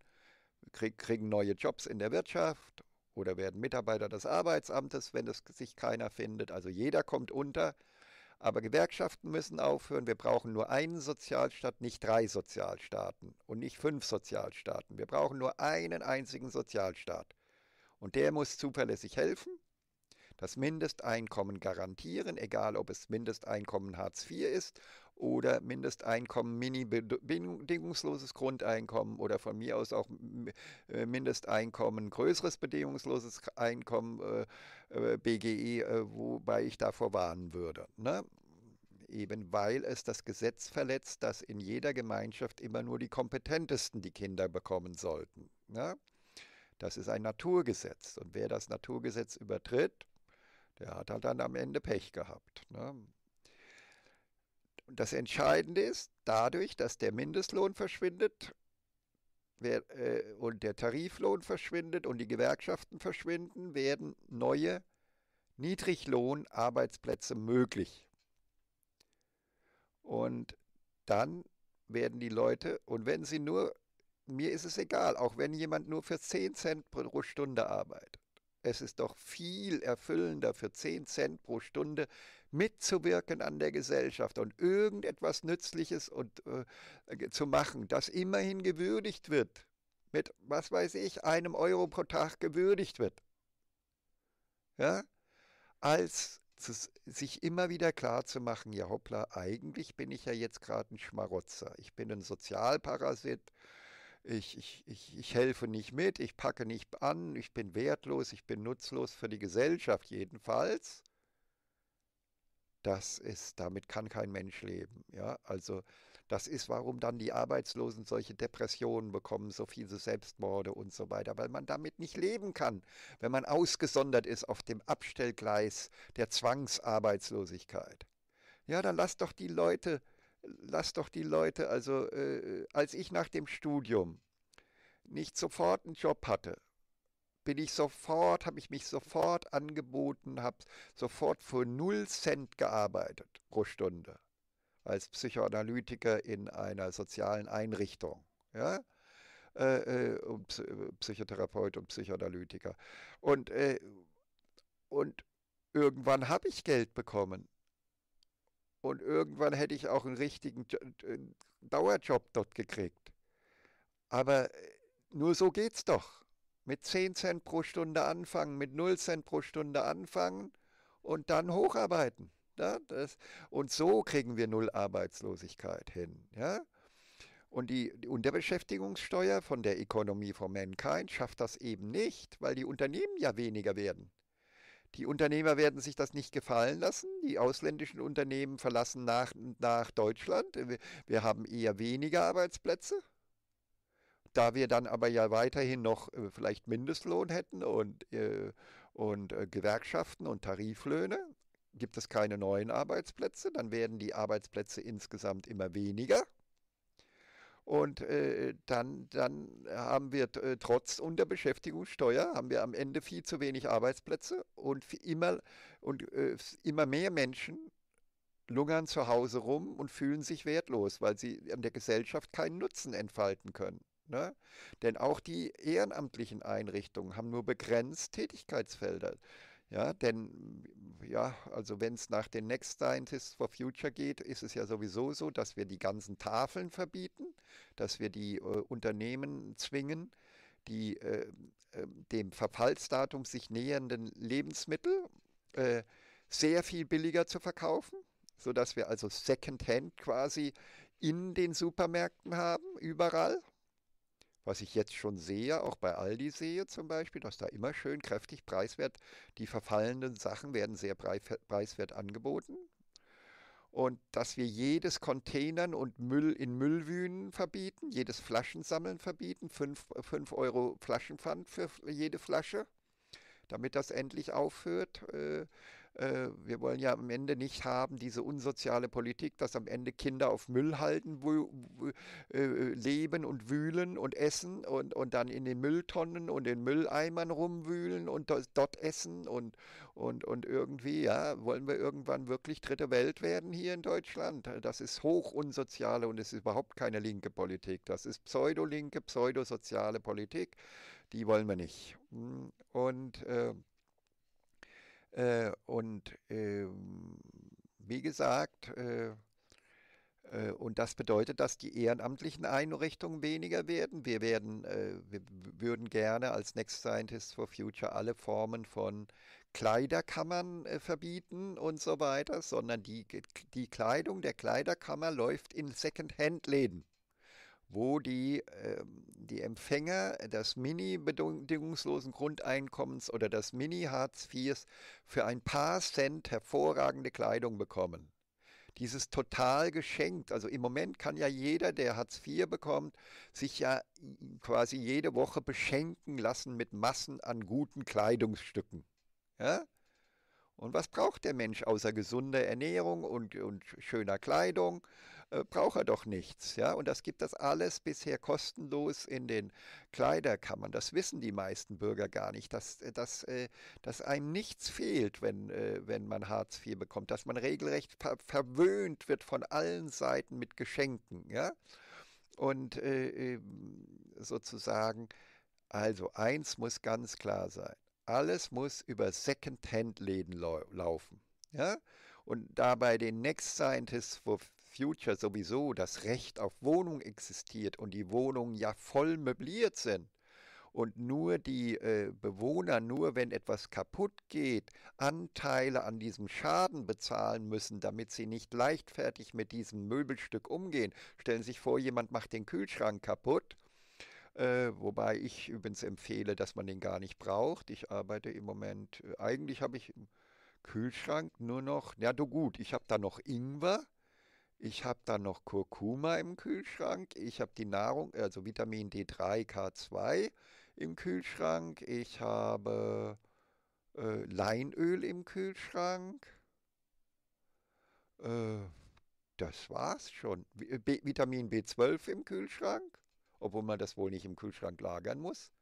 Speaker 1: kriegen neue Jobs in der Wirtschaft oder werden Mitarbeiter des Arbeitsamtes, wenn es sich keiner findet. Also jeder kommt unter aber Gewerkschaften müssen aufhören. Wir brauchen nur einen Sozialstaat, nicht drei Sozialstaaten und nicht fünf Sozialstaaten. Wir brauchen nur einen einzigen Sozialstaat. Und der muss zuverlässig helfen, das Mindesteinkommen garantieren, egal ob es Mindesteinkommen Hartz IV ist oder Mindesteinkommen, mini-bedingungsloses Grundeinkommen oder von mir aus auch äh, Mindesteinkommen, größeres bedingungsloses Einkommen, äh, äh, BGE, wobei ich davor warnen würde. Ne? eben weil es das Gesetz verletzt, dass in jeder Gemeinschaft immer nur die Kompetentesten die Kinder bekommen sollten. Ne? Das ist ein Naturgesetz. Und wer das Naturgesetz übertritt, der hat halt dann am Ende Pech gehabt. Ne? Und das Entscheidende ist, dadurch, dass der Mindestlohn verschwindet wer, äh, und der Tariflohn verschwindet und die Gewerkschaften verschwinden, werden neue Niedriglohnarbeitsplätze möglich. Und dann werden die Leute, und wenn sie nur, mir ist es egal, auch wenn jemand nur für 10 Cent pro Stunde arbeitet, es ist doch viel erfüllender für 10 Cent pro Stunde mitzuwirken an der Gesellschaft und irgendetwas Nützliches und, äh, zu machen, das immerhin gewürdigt wird. Mit, was weiß ich, einem Euro pro Tag gewürdigt wird. Ja? Als sich immer wieder klar zu machen, ja hoppla, eigentlich bin ich ja jetzt gerade ein Schmarotzer. Ich bin ein Sozialparasit ich, ich, ich, ich helfe nicht mit, ich packe nicht an, ich bin wertlos, ich bin nutzlos für die Gesellschaft jedenfalls. Das ist, damit kann kein Mensch leben. Ja, also das ist, warum dann die Arbeitslosen solche Depressionen bekommen, so viele Selbstmorde und so weiter, weil man damit nicht leben kann, wenn man ausgesondert ist auf dem Abstellgleis der Zwangsarbeitslosigkeit. Ja, dann lass doch die Leute lass doch die Leute, also äh, als ich nach dem Studium nicht sofort einen Job hatte, bin ich sofort, habe ich mich sofort angeboten, habe sofort für null Cent gearbeitet pro Stunde als Psychoanalytiker in einer sozialen Einrichtung. Ja? Äh, äh, Psychotherapeut und Psychoanalytiker. Und, äh, und irgendwann habe ich Geld bekommen und irgendwann hätte ich auch einen richtigen äh, äh, Dauerjob dort gekriegt. Aber äh, nur so geht's doch. Mit 10 Cent pro Stunde anfangen, mit 0 Cent pro Stunde anfangen und dann hocharbeiten. Ja, das, und so kriegen wir Null Arbeitslosigkeit hin. Ja? Und die, die Unterbeschäftigungssteuer von der Economy for Mankind schafft das eben nicht, weil die Unternehmen ja weniger werden. Die Unternehmer werden sich das nicht gefallen lassen. Die ausländischen Unternehmen verlassen nach und nach Deutschland. Wir haben eher weniger Arbeitsplätze. Da wir dann aber ja weiterhin noch äh, vielleicht Mindestlohn hätten und, äh, und äh, Gewerkschaften und Tariflöhne, gibt es keine neuen Arbeitsplätze. Dann werden die Arbeitsplätze insgesamt immer weniger. Und äh, dann, dann haben wir äh, trotz Unterbeschäftigungssteuer haben wir am Ende viel zu wenig Arbeitsplätze und immer, und, äh, immer mehr Menschen lungern zu Hause rum und fühlen sich wertlos, weil sie an der Gesellschaft keinen Nutzen entfalten können. Ne? Denn auch die ehrenamtlichen Einrichtungen haben nur begrenzt Tätigkeitsfelder. Ja, denn ja, also wenn es nach den Next Scientists for Future geht, ist es ja sowieso so, dass wir die ganzen Tafeln verbieten, dass wir die äh, Unternehmen zwingen, die äh, äh, dem Verfallsdatum sich nähernden Lebensmittel äh, sehr viel billiger zu verkaufen, sodass wir also Secondhand quasi in den Supermärkten haben, überall was ich jetzt schon sehe, auch bei Aldi sehe zum Beispiel, dass da immer schön kräftig preiswert, die verfallenden Sachen werden sehr preiswert angeboten. Und dass wir jedes Containern und Müll in Müllwühnen verbieten, jedes Flaschensammeln verbieten, 5 äh, Euro Flaschenpfand für jede Flasche damit das endlich aufhört. Äh, äh, wir wollen ja am Ende nicht haben diese unsoziale Politik, dass am Ende Kinder auf Müll halten, äh, leben und wühlen und essen und, und dann in den Mülltonnen und in Mülleimern rumwühlen und dort essen und, und, und irgendwie, ja, wollen wir irgendwann wirklich dritte Welt werden hier in Deutschland? Das ist hoch unsoziale und es ist überhaupt keine linke Politik. Das ist pseudolinke, pseudosoziale Politik. Die wollen wir nicht. Hm, und äh, äh, und äh, wie gesagt, äh, äh, und das bedeutet, dass die ehrenamtlichen Einrichtungen weniger werden. Wir, werden, äh, wir würden gerne als Next Scientists for Future alle Formen von Kleiderkammern verbieten und so weiter, sondern die, die Kleidung der Kleiderkammer läuft in Second-Hand-Läden wo die, äh, die Empfänger des mini-bedingungslosen Grundeinkommens oder des mini-Hartz IVs für ein paar Cent hervorragende Kleidung bekommen. Dieses total geschenkt. Also im Moment kann ja jeder, der Hartz IV bekommt, sich ja quasi jede Woche beschenken lassen mit Massen an guten Kleidungsstücken. Ja? Und was braucht der Mensch außer gesunder Ernährung und, und schöner Kleidung äh, braucht er doch nichts. Ja? Und das gibt das alles bisher kostenlos in den Kleiderkammern. Das wissen die meisten Bürger gar nicht, dass, äh, dass, äh, dass einem nichts fehlt, wenn, wenn man Hartz IV bekommt, dass man regelrecht ver verwöhnt wird von allen Seiten mit Geschenken. Ja? Und ähm, sozusagen, also eins muss ganz klar sein. Alles muss über Second-Hand-Läden lau laufen. Ja? Und dabei den Next Scientists, wo Future sowieso das Recht auf Wohnung existiert und die Wohnungen ja voll möbliert sind und nur die äh, Bewohner, nur wenn etwas kaputt geht, Anteile an diesem Schaden bezahlen müssen, damit sie nicht leichtfertig mit diesem Möbelstück umgehen. Stellen Sie sich vor, jemand macht den Kühlschrank kaputt. Äh, wobei ich übrigens empfehle, dass man den gar nicht braucht. Ich arbeite im Moment, äh, eigentlich habe ich im Kühlschrank nur noch, ja, du gut, ich habe da noch Ingwer ich habe dann noch Kurkuma im Kühlschrank. Ich habe die Nahrung, also Vitamin D3, K2 im Kühlschrank. Ich habe äh, Leinöl im Kühlschrank. Äh, das war's schon. Äh, B Vitamin B12 im Kühlschrank, obwohl man das wohl nicht im Kühlschrank lagern muss.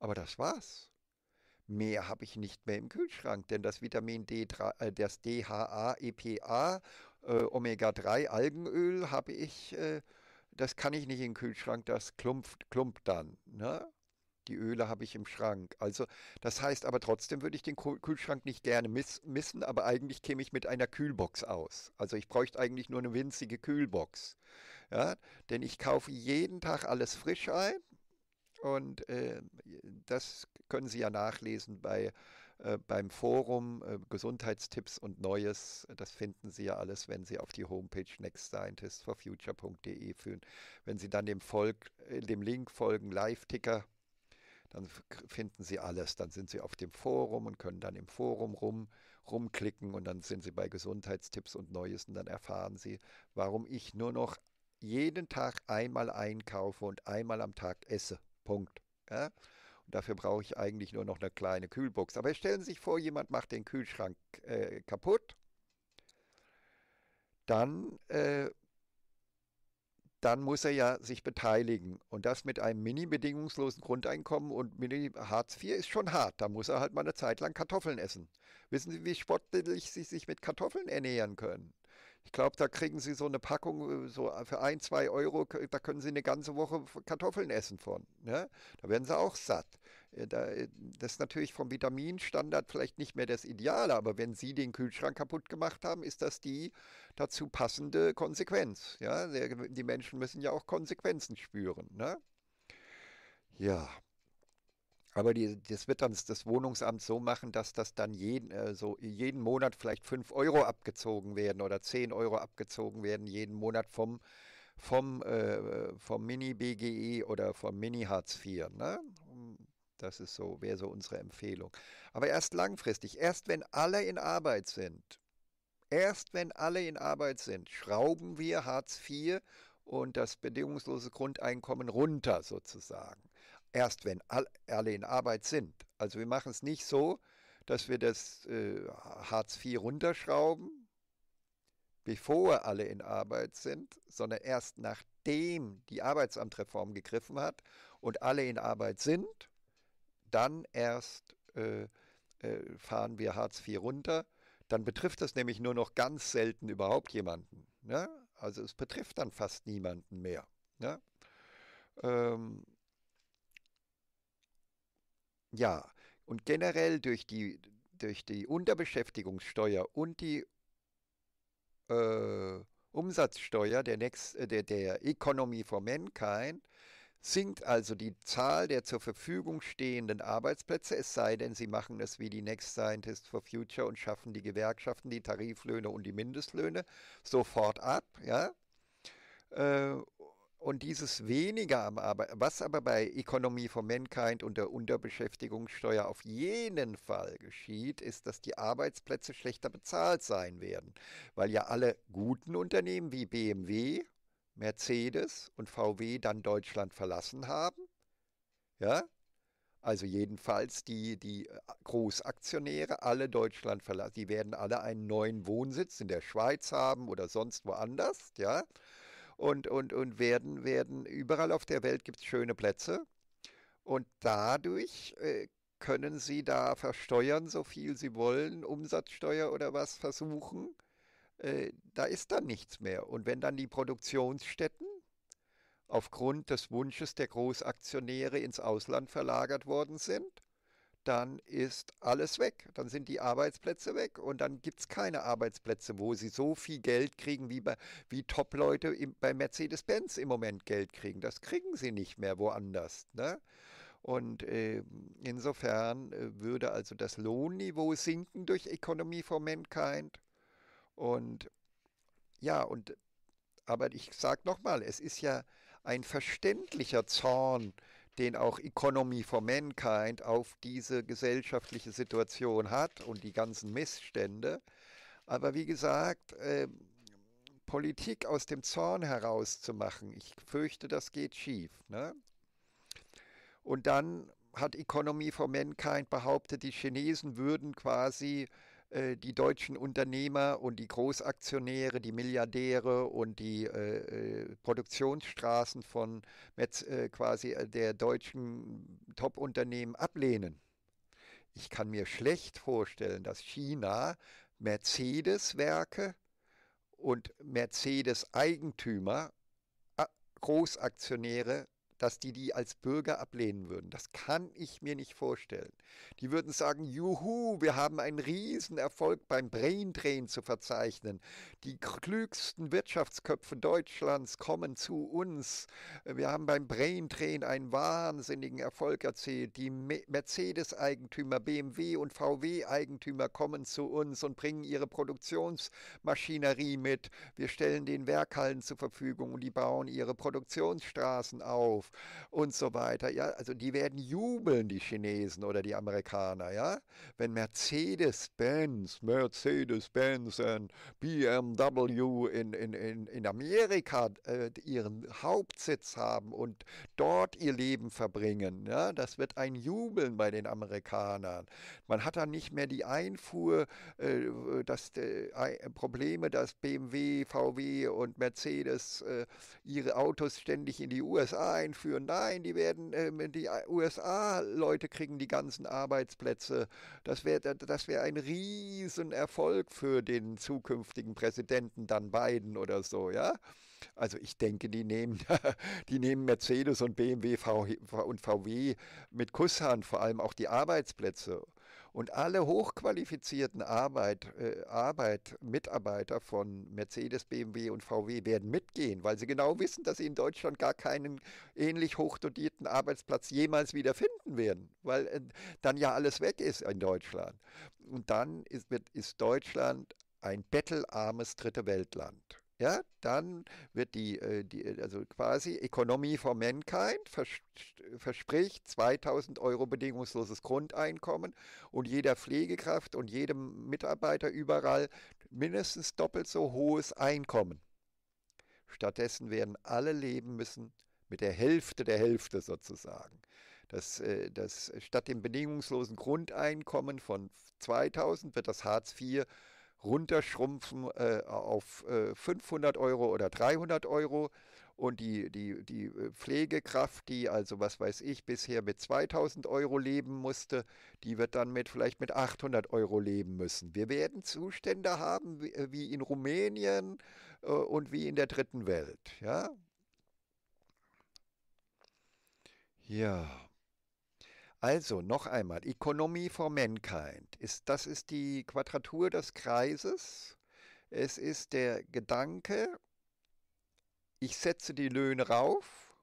Speaker 1: Aber das war's. Mehr habe ich nicht mehr im Kühlschrank, denn das Vitamin D3, äh, das DHA, EPA äh, Omega-3-Algenöl habe ich, äh, das kann ich nicht in den Kühlschrank, das klumpft, klumpt dann. Ne? Die Öle habe ich im Schrank. Also, das heißt aber trotzdem würde ich den Kühlschrank nicht gerne miss missen, aber eigentlich käme ich mit einer Kühlbox aus. Also, ich bräuchte eigentlich nur eine winzige Kühlbox. Ja? Denn ich kaufe jeden Tag alles frisch ein. Und äh, das können Sie ja nachlesen bei äh, beim Forum äh, Gesundheitstipps und Neues. Das finden Sie ja alles, wenn Sie auf die Homepage nextscientistforfuture.de führen. Wenn Sie dann dem, Volk, äh, dem Link folgen, Live-Ticker, dann finden Sie alles. Dann sind Sie auf dem Forum und können dann im Forum rum, rumklicken und dann sind Sie bei Gesundheitstipps und Neues und dann erfahren Sie, warum ich nur noch jeden Tag einmal einkaufe und einmal am Tag esse. Punkt. Ja? Dafür brauche ich eigentlich nur noch eine kleine Kühlbox. Aber stellen Sie sich vor, jemand macht den Kühlschrank äh, kaputt. Dann, äh, dann muss er ja sich beteiligen. Und das mit einem mini-bedingungslosen Grundeinkommen und Mini-Hartz IV ist schon hart. Da muss er halt mal eine Zeit lang Kartoffeln essen. Wissen Sie, wie spottlich Sie sich mit Kartoffeln ernähren können? Ich glaube, da kriegen Sie so eine Packung, äh, so äh, für ein, zwei Euro, da können Sie eine ganze Woche Kartoffeln essen von. Ne? Da werden Sie auch satt. Äh, das ist natürlich vom Vitaminstandard vielleicht nicht mehr das Ideale, aber wenn Sie den Kühlschrank kaputt gemacht haben, ist das die dazu passende Konsequenz. Ja? Die Menschen müssen ja auch Konsequenzen spüren. Ne? Ja. Aber die, das wird dann das Wohnungsamt so machen, dass das dann jeden, äh, so jeden Monat vielleicht 5 Euro abgezogen werden oder 10 Euro abgezogen werden, jeden Monat vom, vom, äh, äh vom Mini-BGE oder vom Mini-Hartz IV. Ne? Hm, das ist so, wäre so unsere Empfehlung. Aber erst langfristig, erst wenn alle in Arbeit sind, erst wenn alle in Arbeit sind, schrauben wir Hartz IV und das bedingungslose Grundeinkommen runter sozusagen erst wenn alle in Arbeit sind. Also wir machen es nicht so, dass wir das äh, Hartz IV runterschrauben, bevor alle in Arbeit sind, sondern erst nachdem die Arbeitsamtreform gegriffen hat und alle in Arbeit sind, dann erst äh, äh, fahren wir Hartz IV runter. Dann betrifft das nämlich nur noch ganz selten überhaupt jemanden. Ne? Also es betrifft dann fast niemanden mehr. Ne? Ähm, ja, und generell durch die, durch die Unterbeschäftigungssteuer und die äh, Umsatzsteuer der, Next, äh, der, der Economy for Mankind sinkt also die Zahl der zur Verfügung stehenden Arbeitsplätze, es sei denn, sie machen es wie die Next Scientist for Future und schaffen die Gewerkschaften, die Tariflöhne und die Mindestlöhne sofort ab. Ja? Äh, und dieses weniger am Arbeit, was aber bei Economy for Mankind und der Unterbeschäftigungssteuer auf jeden Fall geschieht, ist, dass die Arbeitsplätze schlechter bezahlt sein werden, weil ja alle guten Unternehmen wie BMW, Mercedes und VW dann Deutschland verlassen haben. Ja? Also jedenfalls die, die äh, Großaktionäre, alle Deutschland verlassen, die werden alle einen neuen Wohnsitz in der Schweiz haben oder sonst woanders, ja und, und, und werden, werden, überall auf der Welt gibt es schöne Plätze und dadurch äh, können sie da versteuern, so viel sie wollen, Umsatzsteuer oder was versuchen. Äh, da ist dann nichts mehr. Und wenn dann die Produktionsstätten aufgrund des Wunsches der Großaktionäre ins Ausland verlagert worden sind, dann ist alles weg. Dann sind die Arbeitsplätze weg und dann gibt es keine Arbeitsplätze, wo sie so viel Geld kriegen, wie, wie Top-Leute bei Mercedes-Benz im Moment Geld kriegen. Das kriegen sie nicht mehr woanders. Ne? Und ähm, äh, insofern würde also das Lohnniveau sinken durch Economy for Mankind. Und ja, und aber ich sage nochmal, es ist ja ein verständlicher Zorn, den auch Economy for Mankind auf diese gesellschaftliche Situation hat und die ganzen Missstände. Aber wie gesagt, äh, Politik aus dem Zorn herauszumachen, ich fürchte, das geht schief. Ne? Und dann hat Economy for Mankind behauptet, die Chinesen würden quasi äh, die deutschen Unternehmer und die Großaktionäre, die Milliardäre und die äh, äh Produktionsstraßen von Metz, äh, quasi der deutschen Top-Unternehmen ablehnen. Ich kann mir schlecht vorstellen, dass China Mercedes-Werke und Mercedes-Eigentümer, Großaktionäre dass die die als Bürger ablehnen würden. Das kann ich mir nicht vorstellen. Die würden sagen, juhu, wir haben einen Riesenerfolg beim Braindrain zu verzeichnen. Die klügsten Wirtschaftsköpfe Deutschlands kommen zu uns. Wir haben beim Braindrain einen wahnsinnigen Erfolg erzielt. Die Mercedes-Eigentümer, BMW und VW-Eigentümer kommen zu uns und bringen ihre Produktionsmaschinerie mit. Wir stellen den Werkhallen zur Verfügung und die bauen ihre Produktionsstraßen auf und so weiter. Ja, also die werden jubeln, die Chinesen oder die Amerikaner, ja, wenn Mercedes-Benz, Mercedes-Benz und BMW in, in, in, in Amerika äh, ihren Hauptsitz haben und dort ihr Leben verbringen, ja, das wird ein Jubeln bei den Amerikanern. Man hat dann nicht mehr die Einfuhr, äh, dass äh, Probleme, dass BMW, VW und Mercedes äh, ihre Autos ständig in die USA einführen einführen. Nein, die werden, äh, die USA-Leute kriegen die ganzen Arbeitsplätze. Das wäre das wär ein Riesenerfolg für den zukünftigen Präsidenten, dann Biden oder so, ja. Also ich denke, die nehmen, *laughs* die nehmen Mercedes und BMW und VW mit Kusshand, vor allem auch die Arbeitsplätze. Und alle hochqualifizierten Arbeit, äh, Arbeit, Mitarbeiter von Mercedes, BMW und VW werden mitgehen, weil sie genau wissen, dass sie in Deutschland gar keinen ähnlich hochdotierten Arbeitsplatz jemals wieder finden werden, weil äh, dann ja alles weg ist in Deutschland. Und dann ist, wird, ist Deutschland ein bettelarmes dritte Weltland ja, dann wird die, äh, die, äh, also quasi Economy for Mankind vers verspricht 2000 Euro bedingungsloses Grundeinkommen und jeder Pflegekraft und jedem Mitarbeiter überall mindestens doppelt so hohes Einkommen. Stattdessen werden alle leben müssen mit der Hälfte der Hälfte sozusagen. Das, äh, das, statt dem bedingungslosen Grundeinkommen von 2000 wird das Hartz IV runterschrumpfen äh, auf äh, 500 Euro oder 300 Euro und die, die, die äh, Pflegekraft, die also was weiß ich bisher mit 2000 Euro leben musste, die wird dann mit vielleicht mit 800 Euro leben müssen. Wir werden Zustände haben wie, äh, wie in Rumänien äh, und wie in der dritten Welt, ja? Ja. Also noch einmal, Economy for Mankind. Ist, das ist die Quadratur des Kreises. Es ist der Gedanke, ich setze die Löhne rauf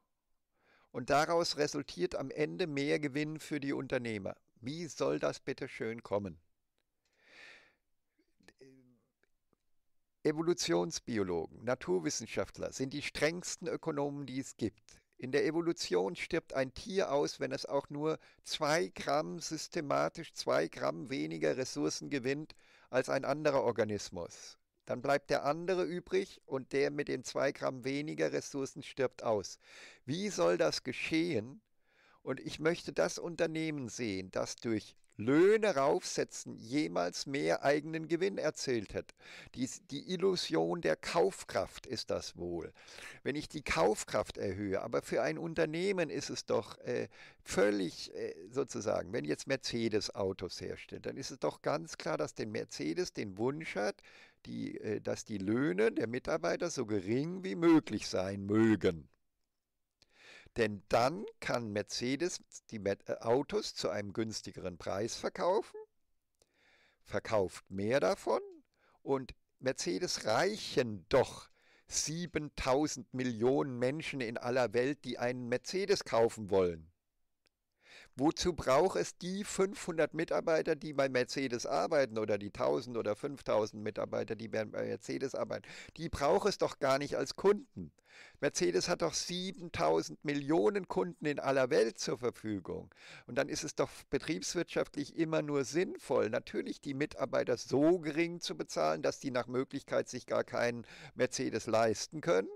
Speaker 1: und daraus resultiert am Ende mehr Gewinn für die Unternehmer. Wie soll das bitte schön kommen? Evolutionsbiologen, Naturwissenschaftler sind die strengsten Ökonomen, die es gibt. In der Evolution stirbt ein Tier aus, wenn es auch nur zwei Gramm systematisch zwei Gramm weniger Ressourcen gewinnt als ein anderer Organismus. Dann bleibt der andere übrig und der mit den zwei Gramm weniger Ressourcen stirbt aus. Wie soll das geschehen? Und ich möchte das Unternehmen sehen, das durch Löhne raufsetzen jemals mehr eigenen Gewinn erzählt hätte. Die, die Illusion der Kaufkraft ist das wohl. Wenn ich die Kaufkraft erhöhe, aber für ein Unternehmen ist es doch äh, völlig äh, sozusagen, wenn jetzt Mercedes Autos herstellt, dann ist es doch ganz klar, dass den Mercedes den Wunsch hat, die, äh, dass die Löhne der Mitarbeiter so gering wie möglich sein mögen. Denn dann kann Mercedes die äh, Autos zu einem günstigeren Preis verkaufen, verkauft mehr davon und Mercedes reichen doch 7000 Millionen Menschen in aller Welt, die einen Mercedes kaufen wollen. Wozu braucht es die 500 Mitarbeiter, die bei Mercedes arbeiten oder die 1000 oder 5000 Mitarbeiter, die bei Mercedes arbeiten? Die braucht es doch gar nicht als Kunden. Mercedes hat doch 7000 Millionen Kunden in aller Welt zur Verfügung. Und dann ist es doch betriebswirtschaftlich immer nur sinnvoll, natürlich die Mitarbeiter so gering zu bezahlen, dass die nach Möglichkeit sich gar keinen Mercedes leisten können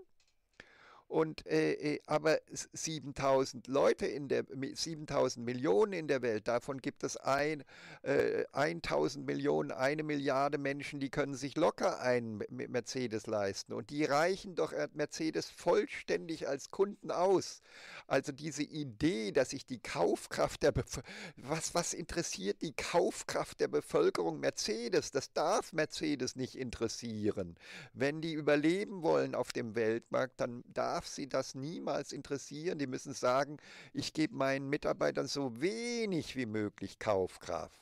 Speaker 1: und, äh, äh aber 7000 Leute in der, 7000 Millionen in der Welt, davon gibt es ein, äh, 1000 Millionen, eine Milliarde Menschen, die können sich locker einen Mercedes leisten. Und die reichen doch äh, Mercedes vollständig als Kunden aus. Also diese Idee, dass sich die Kaufkraft der Bevölkerung, was, was interessiert die Kaufkraft der Bevölkerung Mercedes? Das darf Mercedes nicht interessieren. Wenn die überleben wollen auf dem Weltmarkt, dann darf darf sie das niemals interessieren. Die müssen sagen, ich gebe meinen Mitarbeitern so wenig wie möglich Kaufkraft.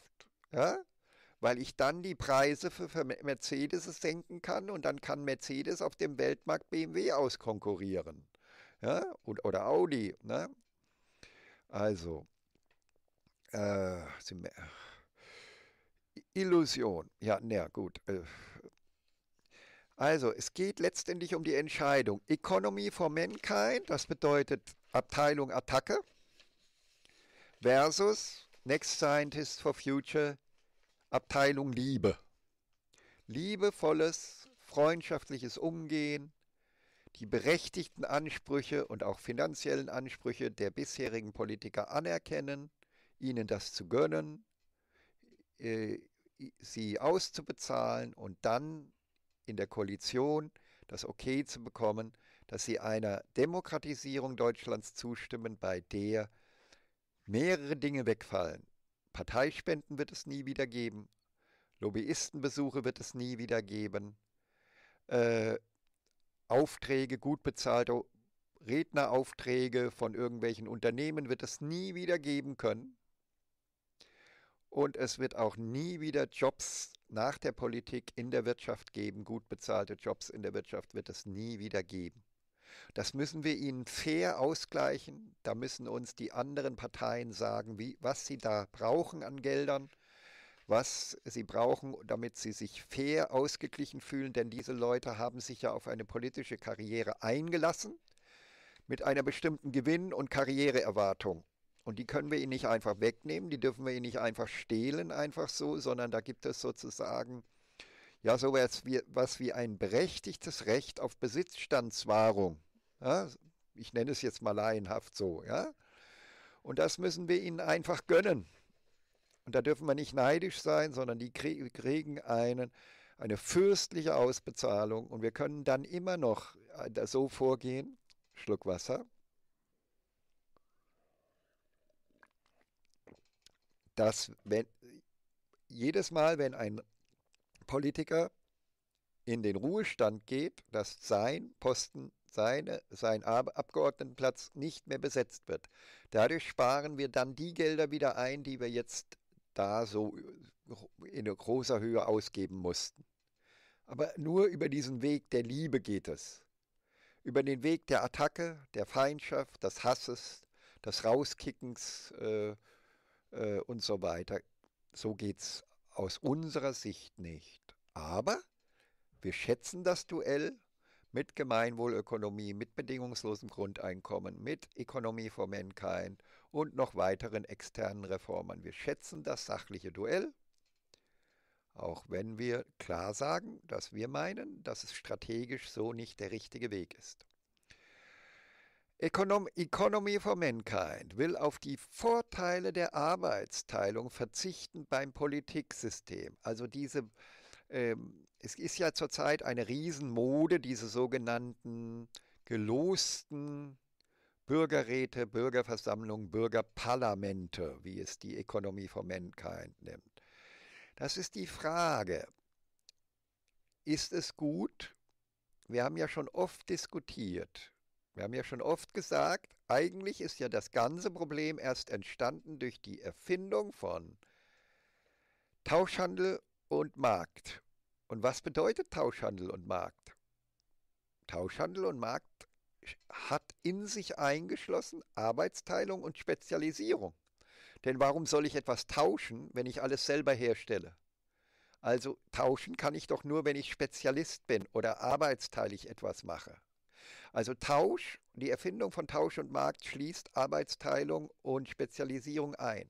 Speaker 1: Ja? Weil ich dann die Preise für, für Mercedes senken kann und dann kann Mercedes auf dem Weltmarkt BMW auskonkurrieren. Ja? Und, oder Audi. Ne? Also, äh, Illusion. Ja, na gut. Äh, also, es geht letztendlich um die Entscheidung. Economy for Mankind, das bedeutet Abteilung Attacke, versus Next Scientist for Future, Abteilung Liebe. Liebevolles, freundschaftliches Umgehen, die berechtigten Ansprüche und auch finanziellen Ansprüche der bisherigen Politiker anerkennen, ihnen das zu gönnen, äh, sie auszubezahlen und dann in der Koalition das Okay zu bekommen, dass sie einer Demokratisierung Deutschlands zustimmen, bei der mehrere Dinge wegfallen. Parteispenden wird es nie wieder geben, Lobbyistenbesuche wird es nie wieder geben, äh, Aufträge, gut bezahlte Redneraufträge von irgendwelchen Unternehmen wird es nie wieder geben können. Und es wird auch nie wieder Jobs nach der Politik in der Wirtschaft geben. Gut bezahlte Jobs in der Wirtschaft wird es nie wieder geben. Das müssen wir ihnen fair ausgleichen. Da müssen uns die anderen Parteien sagen, wie, was sie da brauchen an Geldern, was sie brauchen, damit sie sich fair ausgeglichen fühlen. Denn diese Leute haben sich ja auf eine politische Karriere eingelassen mit einer bestimmten Gewinn- und Karriereerwartung. Und die können wir ihnen nicht einfach wegnehmen, die dürfen wir ihnen nicht einfach stehlen, einfach so, sondern da gibt es sozusagen ja sowas wie, was wie ein berechtigtes Recht auf Besitzstandswahrung. Ja? Ich nenne es jetzt mal laienhaft so, ja. Und das müssen wir ihnen einfach gönnen. Und da dürfen wir nicht neidisch sein, sondern die kriegen einen, eine fürstliche Ausbezahlung. Und wir können dann immer noch äh, so vorgehen, Schluck Wasser, dass wenn, jedes Mal, wenn ein Politiker in den Ruhestand geht, dass sein Posten, seine, sein Abgeordnetenplatz nicht mehr besetzt wird. Dadurch sparen wir dann die Gelder wieder ein, die wir jetzt da so in großer Höhe ausgeben mussten. Aber nur über diesen Weg der Liebe geht es. Über den Weg der Attacke, der Feindschaft, des Hasses, des Rauskickens äh, äh, und so weiter. So geht es aus unserer Sicht nicht. Aber wir schätzen das Duell mit Gemeinwohlökonomie, mit bedingungslosem Grundeinkommen, mit Ökonomie for Mankind und noch weiteren externen Reformen. Wir schätzen das sachliche Duell, auch wenn wir klar sagen, dass wir meinen, dass es strategisch so nicht der richtige Weg ist. Economy for Mankind will auf die Vorteile der Arbeitsteilung verzichten beim Politiksystem. Also diese, ähm, es ist ja zurzeit eine Riesenmode, diese sogenannten gelosten Bürgerräte, Bürgerversammlungen, Bürgerparlamente, wie es die Economy for Mankind nimmt. Das ist die Frage. Ist es gut? Wir haben ja schon oft diskutiert wir haben ja schon oft gesagt, eigentlich ist ja das ganze Problem erst entstanden durch die Erfindung von Tauschhandel und Markt. Und was bedeutet Tauschhandel und Markt? Tauschhandel und Markt hat in sich eingeschlossen Arbeitsteilung und Spezialisierung. Denn warum soll ich etwas tauschen, wenn ich alles selber herstelle? Also tauschen kann ich doch nur, wenn ich Spezialist bin oder arbeitsteilig etwas mache. Also Tausch, die Erfindung von Tausch und Markt schließt Arbeitsteilung und Spezialisierung ein.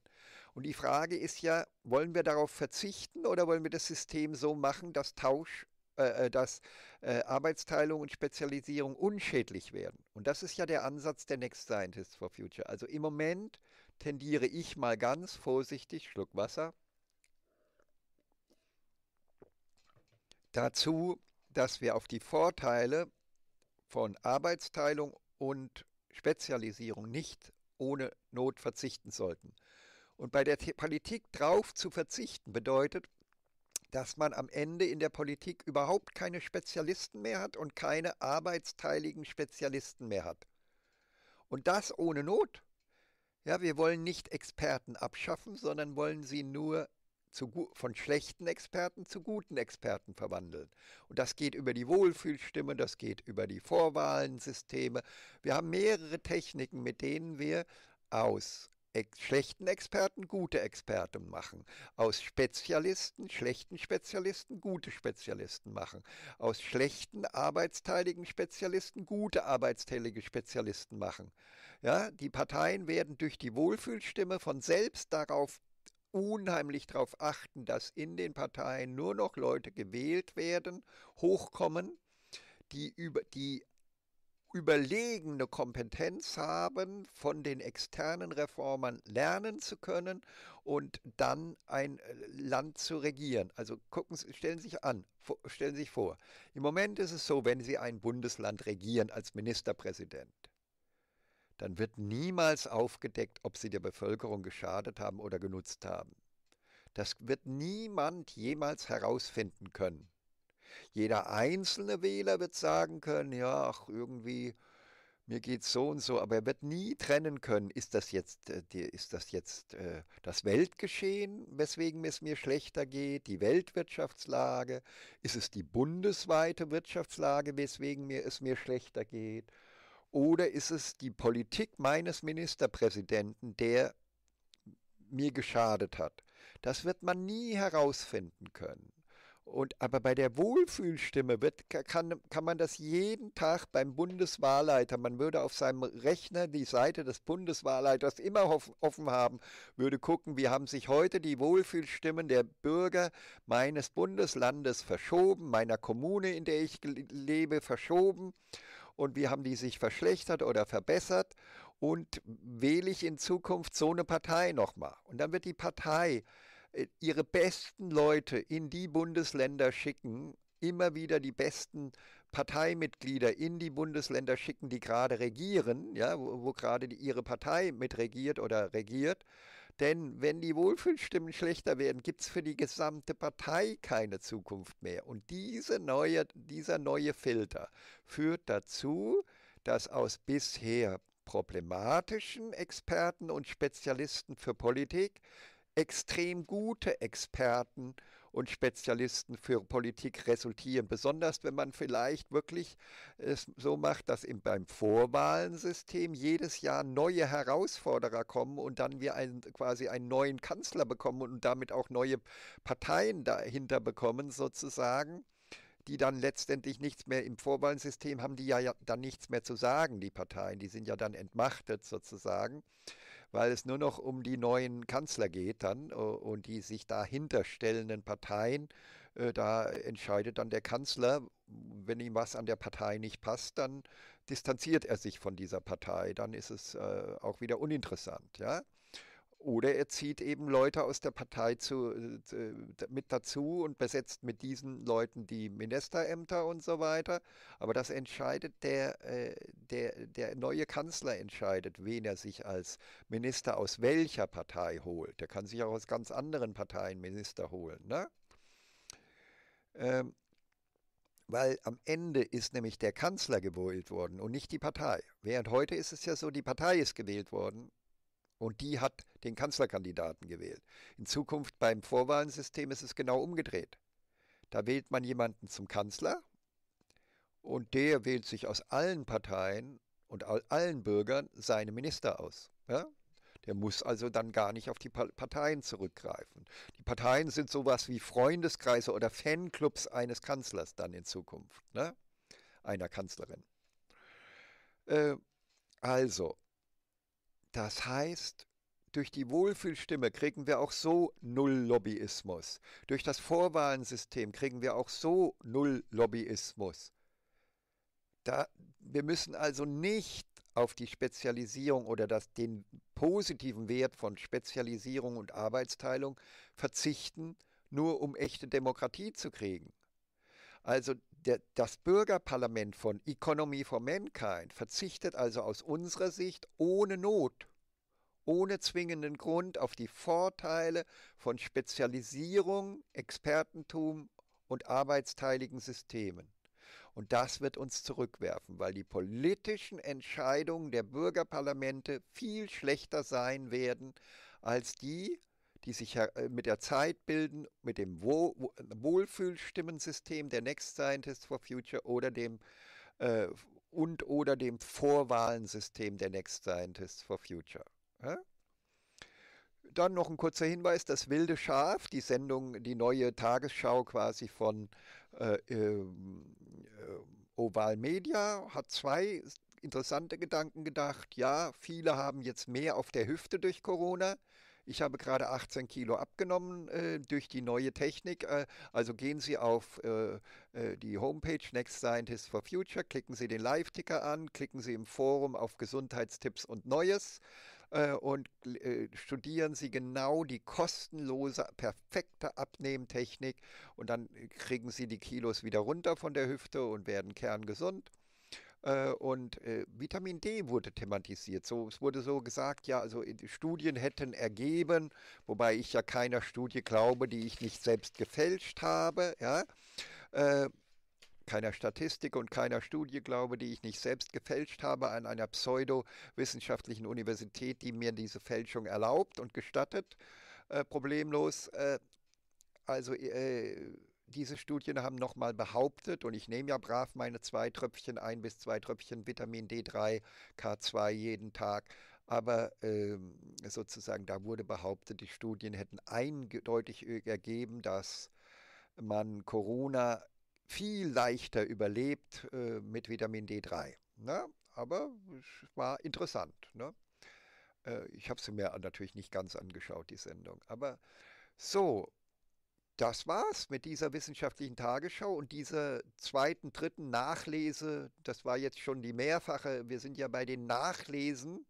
Speaker 1: Und die Frage ist ja, wollen wir darauf verzichten oder wollen wir das System so machen, dass Tausch äh, äh, dass äh, Arbeitsteilung und Spezialisierung unschädlich werden. Und das ist ja der Ansatz der Next Scientists for Future. Also im Moment tendiere ich mal ganz vorsichtig, Schluck Wasser, dazu, dass wir auf die Vorteile von Arbeitsteilung und Spezialisierung nicht ohne Not verzichten sollten. Und bei der Politik drauf zu verzichten bedeutet, dass man am Ende in der Politik überhaupt keine Spezialisten mehr hat und keine arbeitsteiligen Spezialisten mehr hat. Und das ohne Not. Ja, wir wollen nicht Experten abschaffen, sondern wollen sie nur zu, von schlechten Experten zu guten Experten verwandeln. Und das geht über die Wohlfühlstimme, das geht über die Vorwahlensysteme. Wir haben mehrere Techniken, mit denen wir aus schlechten Experten gute Experten machen, aus Spezialisten, schlechten Spezialisten gute Spezialisten machen, aus schlechten arbeitsteiligen Spezialisten gute arbeitsteilige Spezialisten machen. Ja, die Parteien werden durch die Wohlfühlstimme von selbst darauf unheimlich darauf achten, dass in den Parteien nur noch Leute gewählt werden, hochkommen, die über die überlegene Kompetenz haben, von den externen Reformern lernen zu können und dann ein äh, Land zu regieren. Also gucken Sie, stellen Sie sich an, stellen Sie sich vor. Im Moment ist es so, wenn Sie ein Bundesland regieren als Ministerpräsident, dann wird niemals aufgedeckt, ob sie der Bevölkerung geschadet haben oder genutzt haben. Das wird niemand jemals herausfinden können. Jeder einzelne Wähler wird sagen können, ja, ach, irgendwie, mir geht's so und so, aber er wird nie trennen können, ist das jetzt, äh, ist das, jetzt äh, das Weltgeschehen, weswegen es mir schlechter geht, die Weltwirtschaftslage, ist es die bundesweite Wirtschaftslage, weswegen mir es mir schlechter geht, oder ist es die Politik meines Ministerpräsidenten, der mir geschadet hat? Das wird man nie herausfinden können. Und, aber bei der Wohlfühlstimme wird, kann, kann man das jeden Tag beim Bundeswahlleiter, man würde auf seinem Rechner die Seite des Bundeswahlleiters immer offen haben, würde gucken, wie haben sich heute die Wohlfühlstimmen der Bürger meines Bundeslandes verschoben, meiner Kommune, in der ich lebe, verschoben und wie haben die sich verschlechtert oder verbessert und wähle ich in Zukunft so eine Partei nochmal. Und dann wird die Partei äh, ihre besten Leute in die Bundesländer schicken, immer wieder die besten Parteimitglieder in die Bundesländer schicken, die gerade regieren, ja, wo, wo gerade ihre Partei mitregiert oder regiert, denn wenn die Wohlfühlstimmen schlechter werden, gibt es für die gesamte Partei keine Zukunft mehr. Und diese neue, dieser neue Filter führt dazu, dass aus bisher problematischen Experten und Spezialisten für Politik extrem gute Experten und Spezialisten für Politik resultieren. Besonders wenn man vielleicht wirklich es so macht, dass im, beim Vorwahlensystem jedes Jahr neue Herausforderer kommen und dann wir einen, quasi einen neuen Kanzler bekommen und damit auch neue Parteien dahinter bekommen sozusagen die dann letztendlich nichts mehr im Vorwahlensystem haben, die ja, ja dann nichts mehr zu sagen, die Parteien, die sind ja dann entmachtet sozusagen weil es nur noch um die neuen Kanzler geht dann äh, und die sich dahinter stellenden Parteien. Äh, da entscheidet dann der Kanzler, wenn ihm was an der Partei nicht passt, dann distanziert er sich von dieser Partei, dann ist es äh, auch wieder uninteressant, ja. Oder er zieht eben Leute aus der Partei zu, zu, äh, mit dazu und besetzt mit diesen Leuten die Ministerämter und so weiter. Aber das entscheidet der, äh, der, der neue Kanzler entscheidet, wen er sich als Minister aus welcher Partei holt. Der kann sich auch aus ganz anderen Parteien Minister holen. Ne? Ähm, weil am Ende ist nämlich der Kanzler gewählt worden und nicht die Partei. Während heute ist es ja so, die Partei ist gewählt worden und die hat den Kanzlerkandidaten gewählt. In Zukunft beim Vorwahlensystem ist es genau umgedreht. Da wählt man jemanden zum Kanzler und der wählt sich aus allen Parteien und allen Bürgern seine Minister aus. Ja? Der muss also dann gar nicht auf die Parteien zurückgreifen. Die Parteien sind sowas wie Freundeskreise oder Fanclubs eines Kanzlers dann in Zukunft, ne? einer Kanzlerin. Äh, also, das heißt, durch die Wohlfühlstimme kriegen wir auch so null Lobbyismus. Durch das Vorwahlensystem kriegen wir auch so null Lobbyismus. Da, wir müssen also nicht auf die Spezialisierung oder das, den positiven Wert von Spezialisierung und Arbeitsteilung verzichten, nur um echte Demokratie zu kriegen. Also der, das Bürgerparlament von Economy for Mankind verzichtet also aus unserer Sicht ohne Not, ohne zwingenden Grund auf die Vorteile von Spezialisierung, Expertentum und arbeitsteiligen Systemen. Und das wird uns zurückwerfen, weil die politischen Entscheidungen der Bürgerparlamente viel schlechter sein werden als die die sich äh, mit der Zeit bilden, mit dem Wohlfühlstimmensystem der Next Scientist for Future oder dem äh, und oder dem Vorwahlensystem der Next Scientists for Future. Ja? Dann noch ein kurzer Hinweis, das Wilde Schaf, die Sendung, die neue Tagesschau quasi von äh, ähm, äh, Oval Media, hat zwei interessante Gedanken gedacht. Ja, viele haben jetzt mehr auf der Hüfte durch Corona ich habe gerade 18 Kilo abgenommen äh, durch die neue Technik. Äh, also gehen Sie auf äh, äh, die Homepage Next Scientist for Future, klicken Sie den Live-Ticker an, klicken Sie im Forum auf Gesundheitstipps und Neues äh, und studieren Sie genau die kostenlose, perfekte Abnehmtechnik und dann kriegen Sie die Kilos wieder runter von der Hüfte und werden kerngesund. Äh, und äh, Vitamin D wurde thematisiert. So, es wurde so gesagt, ja, also äh, Studien hätten ergeben, wobei ich ja keiner Studie glaube, die ich nicht selbst gefälscht habe, ja, keiner Statistik und keiner Studie glaube, die ich nicht selbst gefälscht habe, an einer pseudowissenschaftlichen Universität, die mir diese Fälschung erlaubt und gestattet, äh, problemlos. Äh, also äh, diese Studien haben nochmal behauptet, und ich nehme ja brav meine zwei Tröpfchen, ein bis zwei Tröpfchen Vitamin D3, K2 jeden Tag, aber ähm, sozusagen da wurde behauptet, die Studien hätten eindeutig äh, ergeben, dass man Corona viel leichter überlebt äh, mit Vitamin D3. Ne? Aber es war interessant. Ne? Äh, ich habe sie mir natürlich nicht ganz angeschaut, die Sendung. Aber so, das war's mit dieser wissenschaftlichen Tagesschau und dieser zweiten, dritten Nachlese. Das war jetzt schon die mehrfache. Wir sind ja bei den Nachlesen,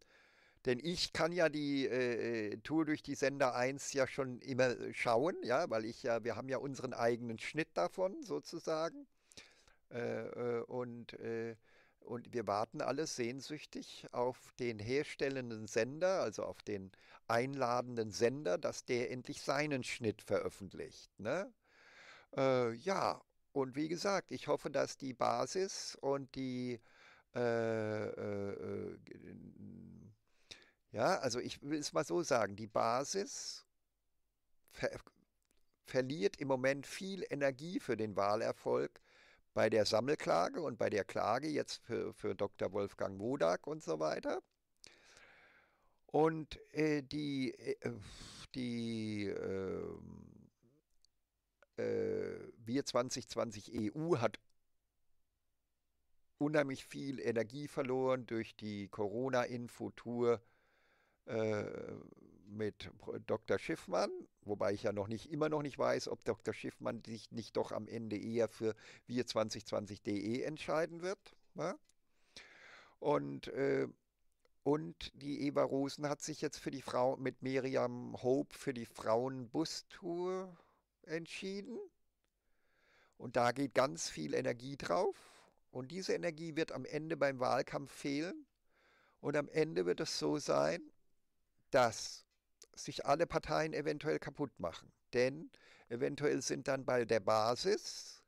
Speaker 1: denn ich kann ja die äh, äh Tour durch die Sender 1 ja schon immer äh, schauen, ja, weil ich ja, wir haben ja unseren eigenen Schnitt davon sozusagen. Äh, äh, und äh, und wir warten alle sehnsüchtig auf den herstellenden Sender, also auf den einladenden Sender, dass der endlich seinen Schnitt veröffentlicht. Ne? Äh, ja, und wie gesagt, ich hoffe, dass die Basis und die äh, äh, äh ja, also ich will es mal so sagen, die Basis ver verliert im Moment viel Energie für den Wahlerfolg, bei der Sammelklage und bei der Klage jetzt für, für Dr. Wolfgang Wodak und so weiter. Und äh, die, äh, die ähm, äh, Wir 2020 EU hat unheimlich viel Energie verloren durch die Corona-Infotour äh, mit Dr. Schiffmann. Wobei ich ja noch nicht, immer noch nicht weiß, ob Dr. Schiffmann sich nicht doch am Ende eher für wir2020.de entscheiden wird. Ja? Ne? Und, äh, und die Eva Rosen hat sich jetzt für die Frau mit Miriam Hope für die Frauenbustour entschieden. Und da geht ganz viel Energie drauf. Und diese Energie wird am Ende beim Wahlkampf fehlen. Und am Ende wird es so sein, dass sich alle Parteien eventuell kaputt machen. Denn eventuell sind dann bei der Basis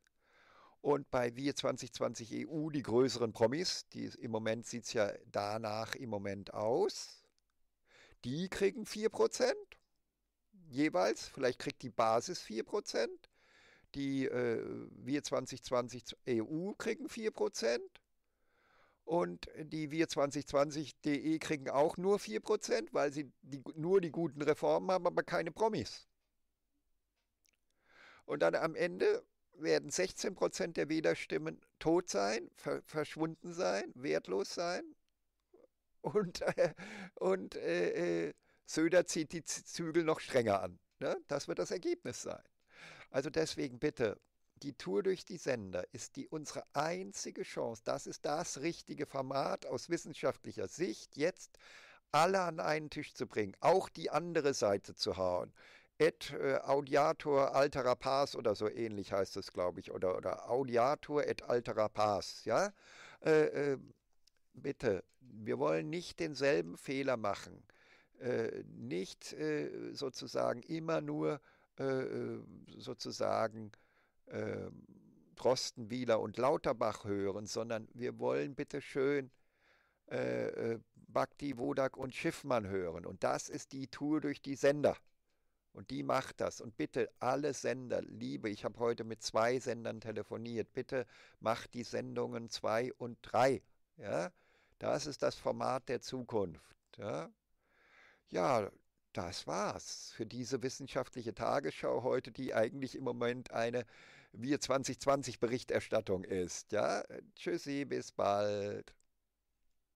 Speaker 1: und bei Wir 2020 EU die größeren Promis, die im Moment sieht es ja danach im Moment aus, die kriegen 4% jeweils. Vielleicht kriegt die Basis 4%, die äh, Wir 2020 EU kriegen 4% und die wir2020.de kriegen auch nur 4%, weil sie die, nur die guten Reformen haben, aber keine Promis. Und dann am Ende werden 16% der Wählerstimmen tot sein, ver verschwunden sein, wertlos sein. Und, äh, und äh, äh Söder zieht die Zügel noch strenger an. Ne? Das wird das Ergebnis sein. Also deswegen bitte, die Tour durch die Sender ist die unsere einzige Chance. Das ist das richtige Format aus wissenschaftlicher Sicht, jetzt alle an einen Tisch zu bringen, auch die andere Seite zu hauen. Et äh, Audiator Altera Pars oder so ähnlich heißt es, glaube ich, oder, oder Audiator et Altera Pars, ja? Äh, äh, bitte, wir wollen nicht denselben Fehler machen. Äh, nicht äh, sozusagen immer nur äh, sozusagen äh, Drosten, Wieler und Lauterbach hören, sondern wir wollen bitte schön äh, äh Bakti, Wodak und Schiffmann hören. Und das ist die Tour durch die Sender. Und die macht das. Und bitte alle Sender, liebe, ich habe heute mit zwei Sendern telefoniert, bitte macht die Sendungen zwei und drei. Ja? Das ist das Format der Zukunft. Ja? ja, das war's für diese wissenschaftliche Tagesschau heute, die eigentlich im Moment eine wir 2020 Berichterstattung ist. Ja, tschüssi, bis bald.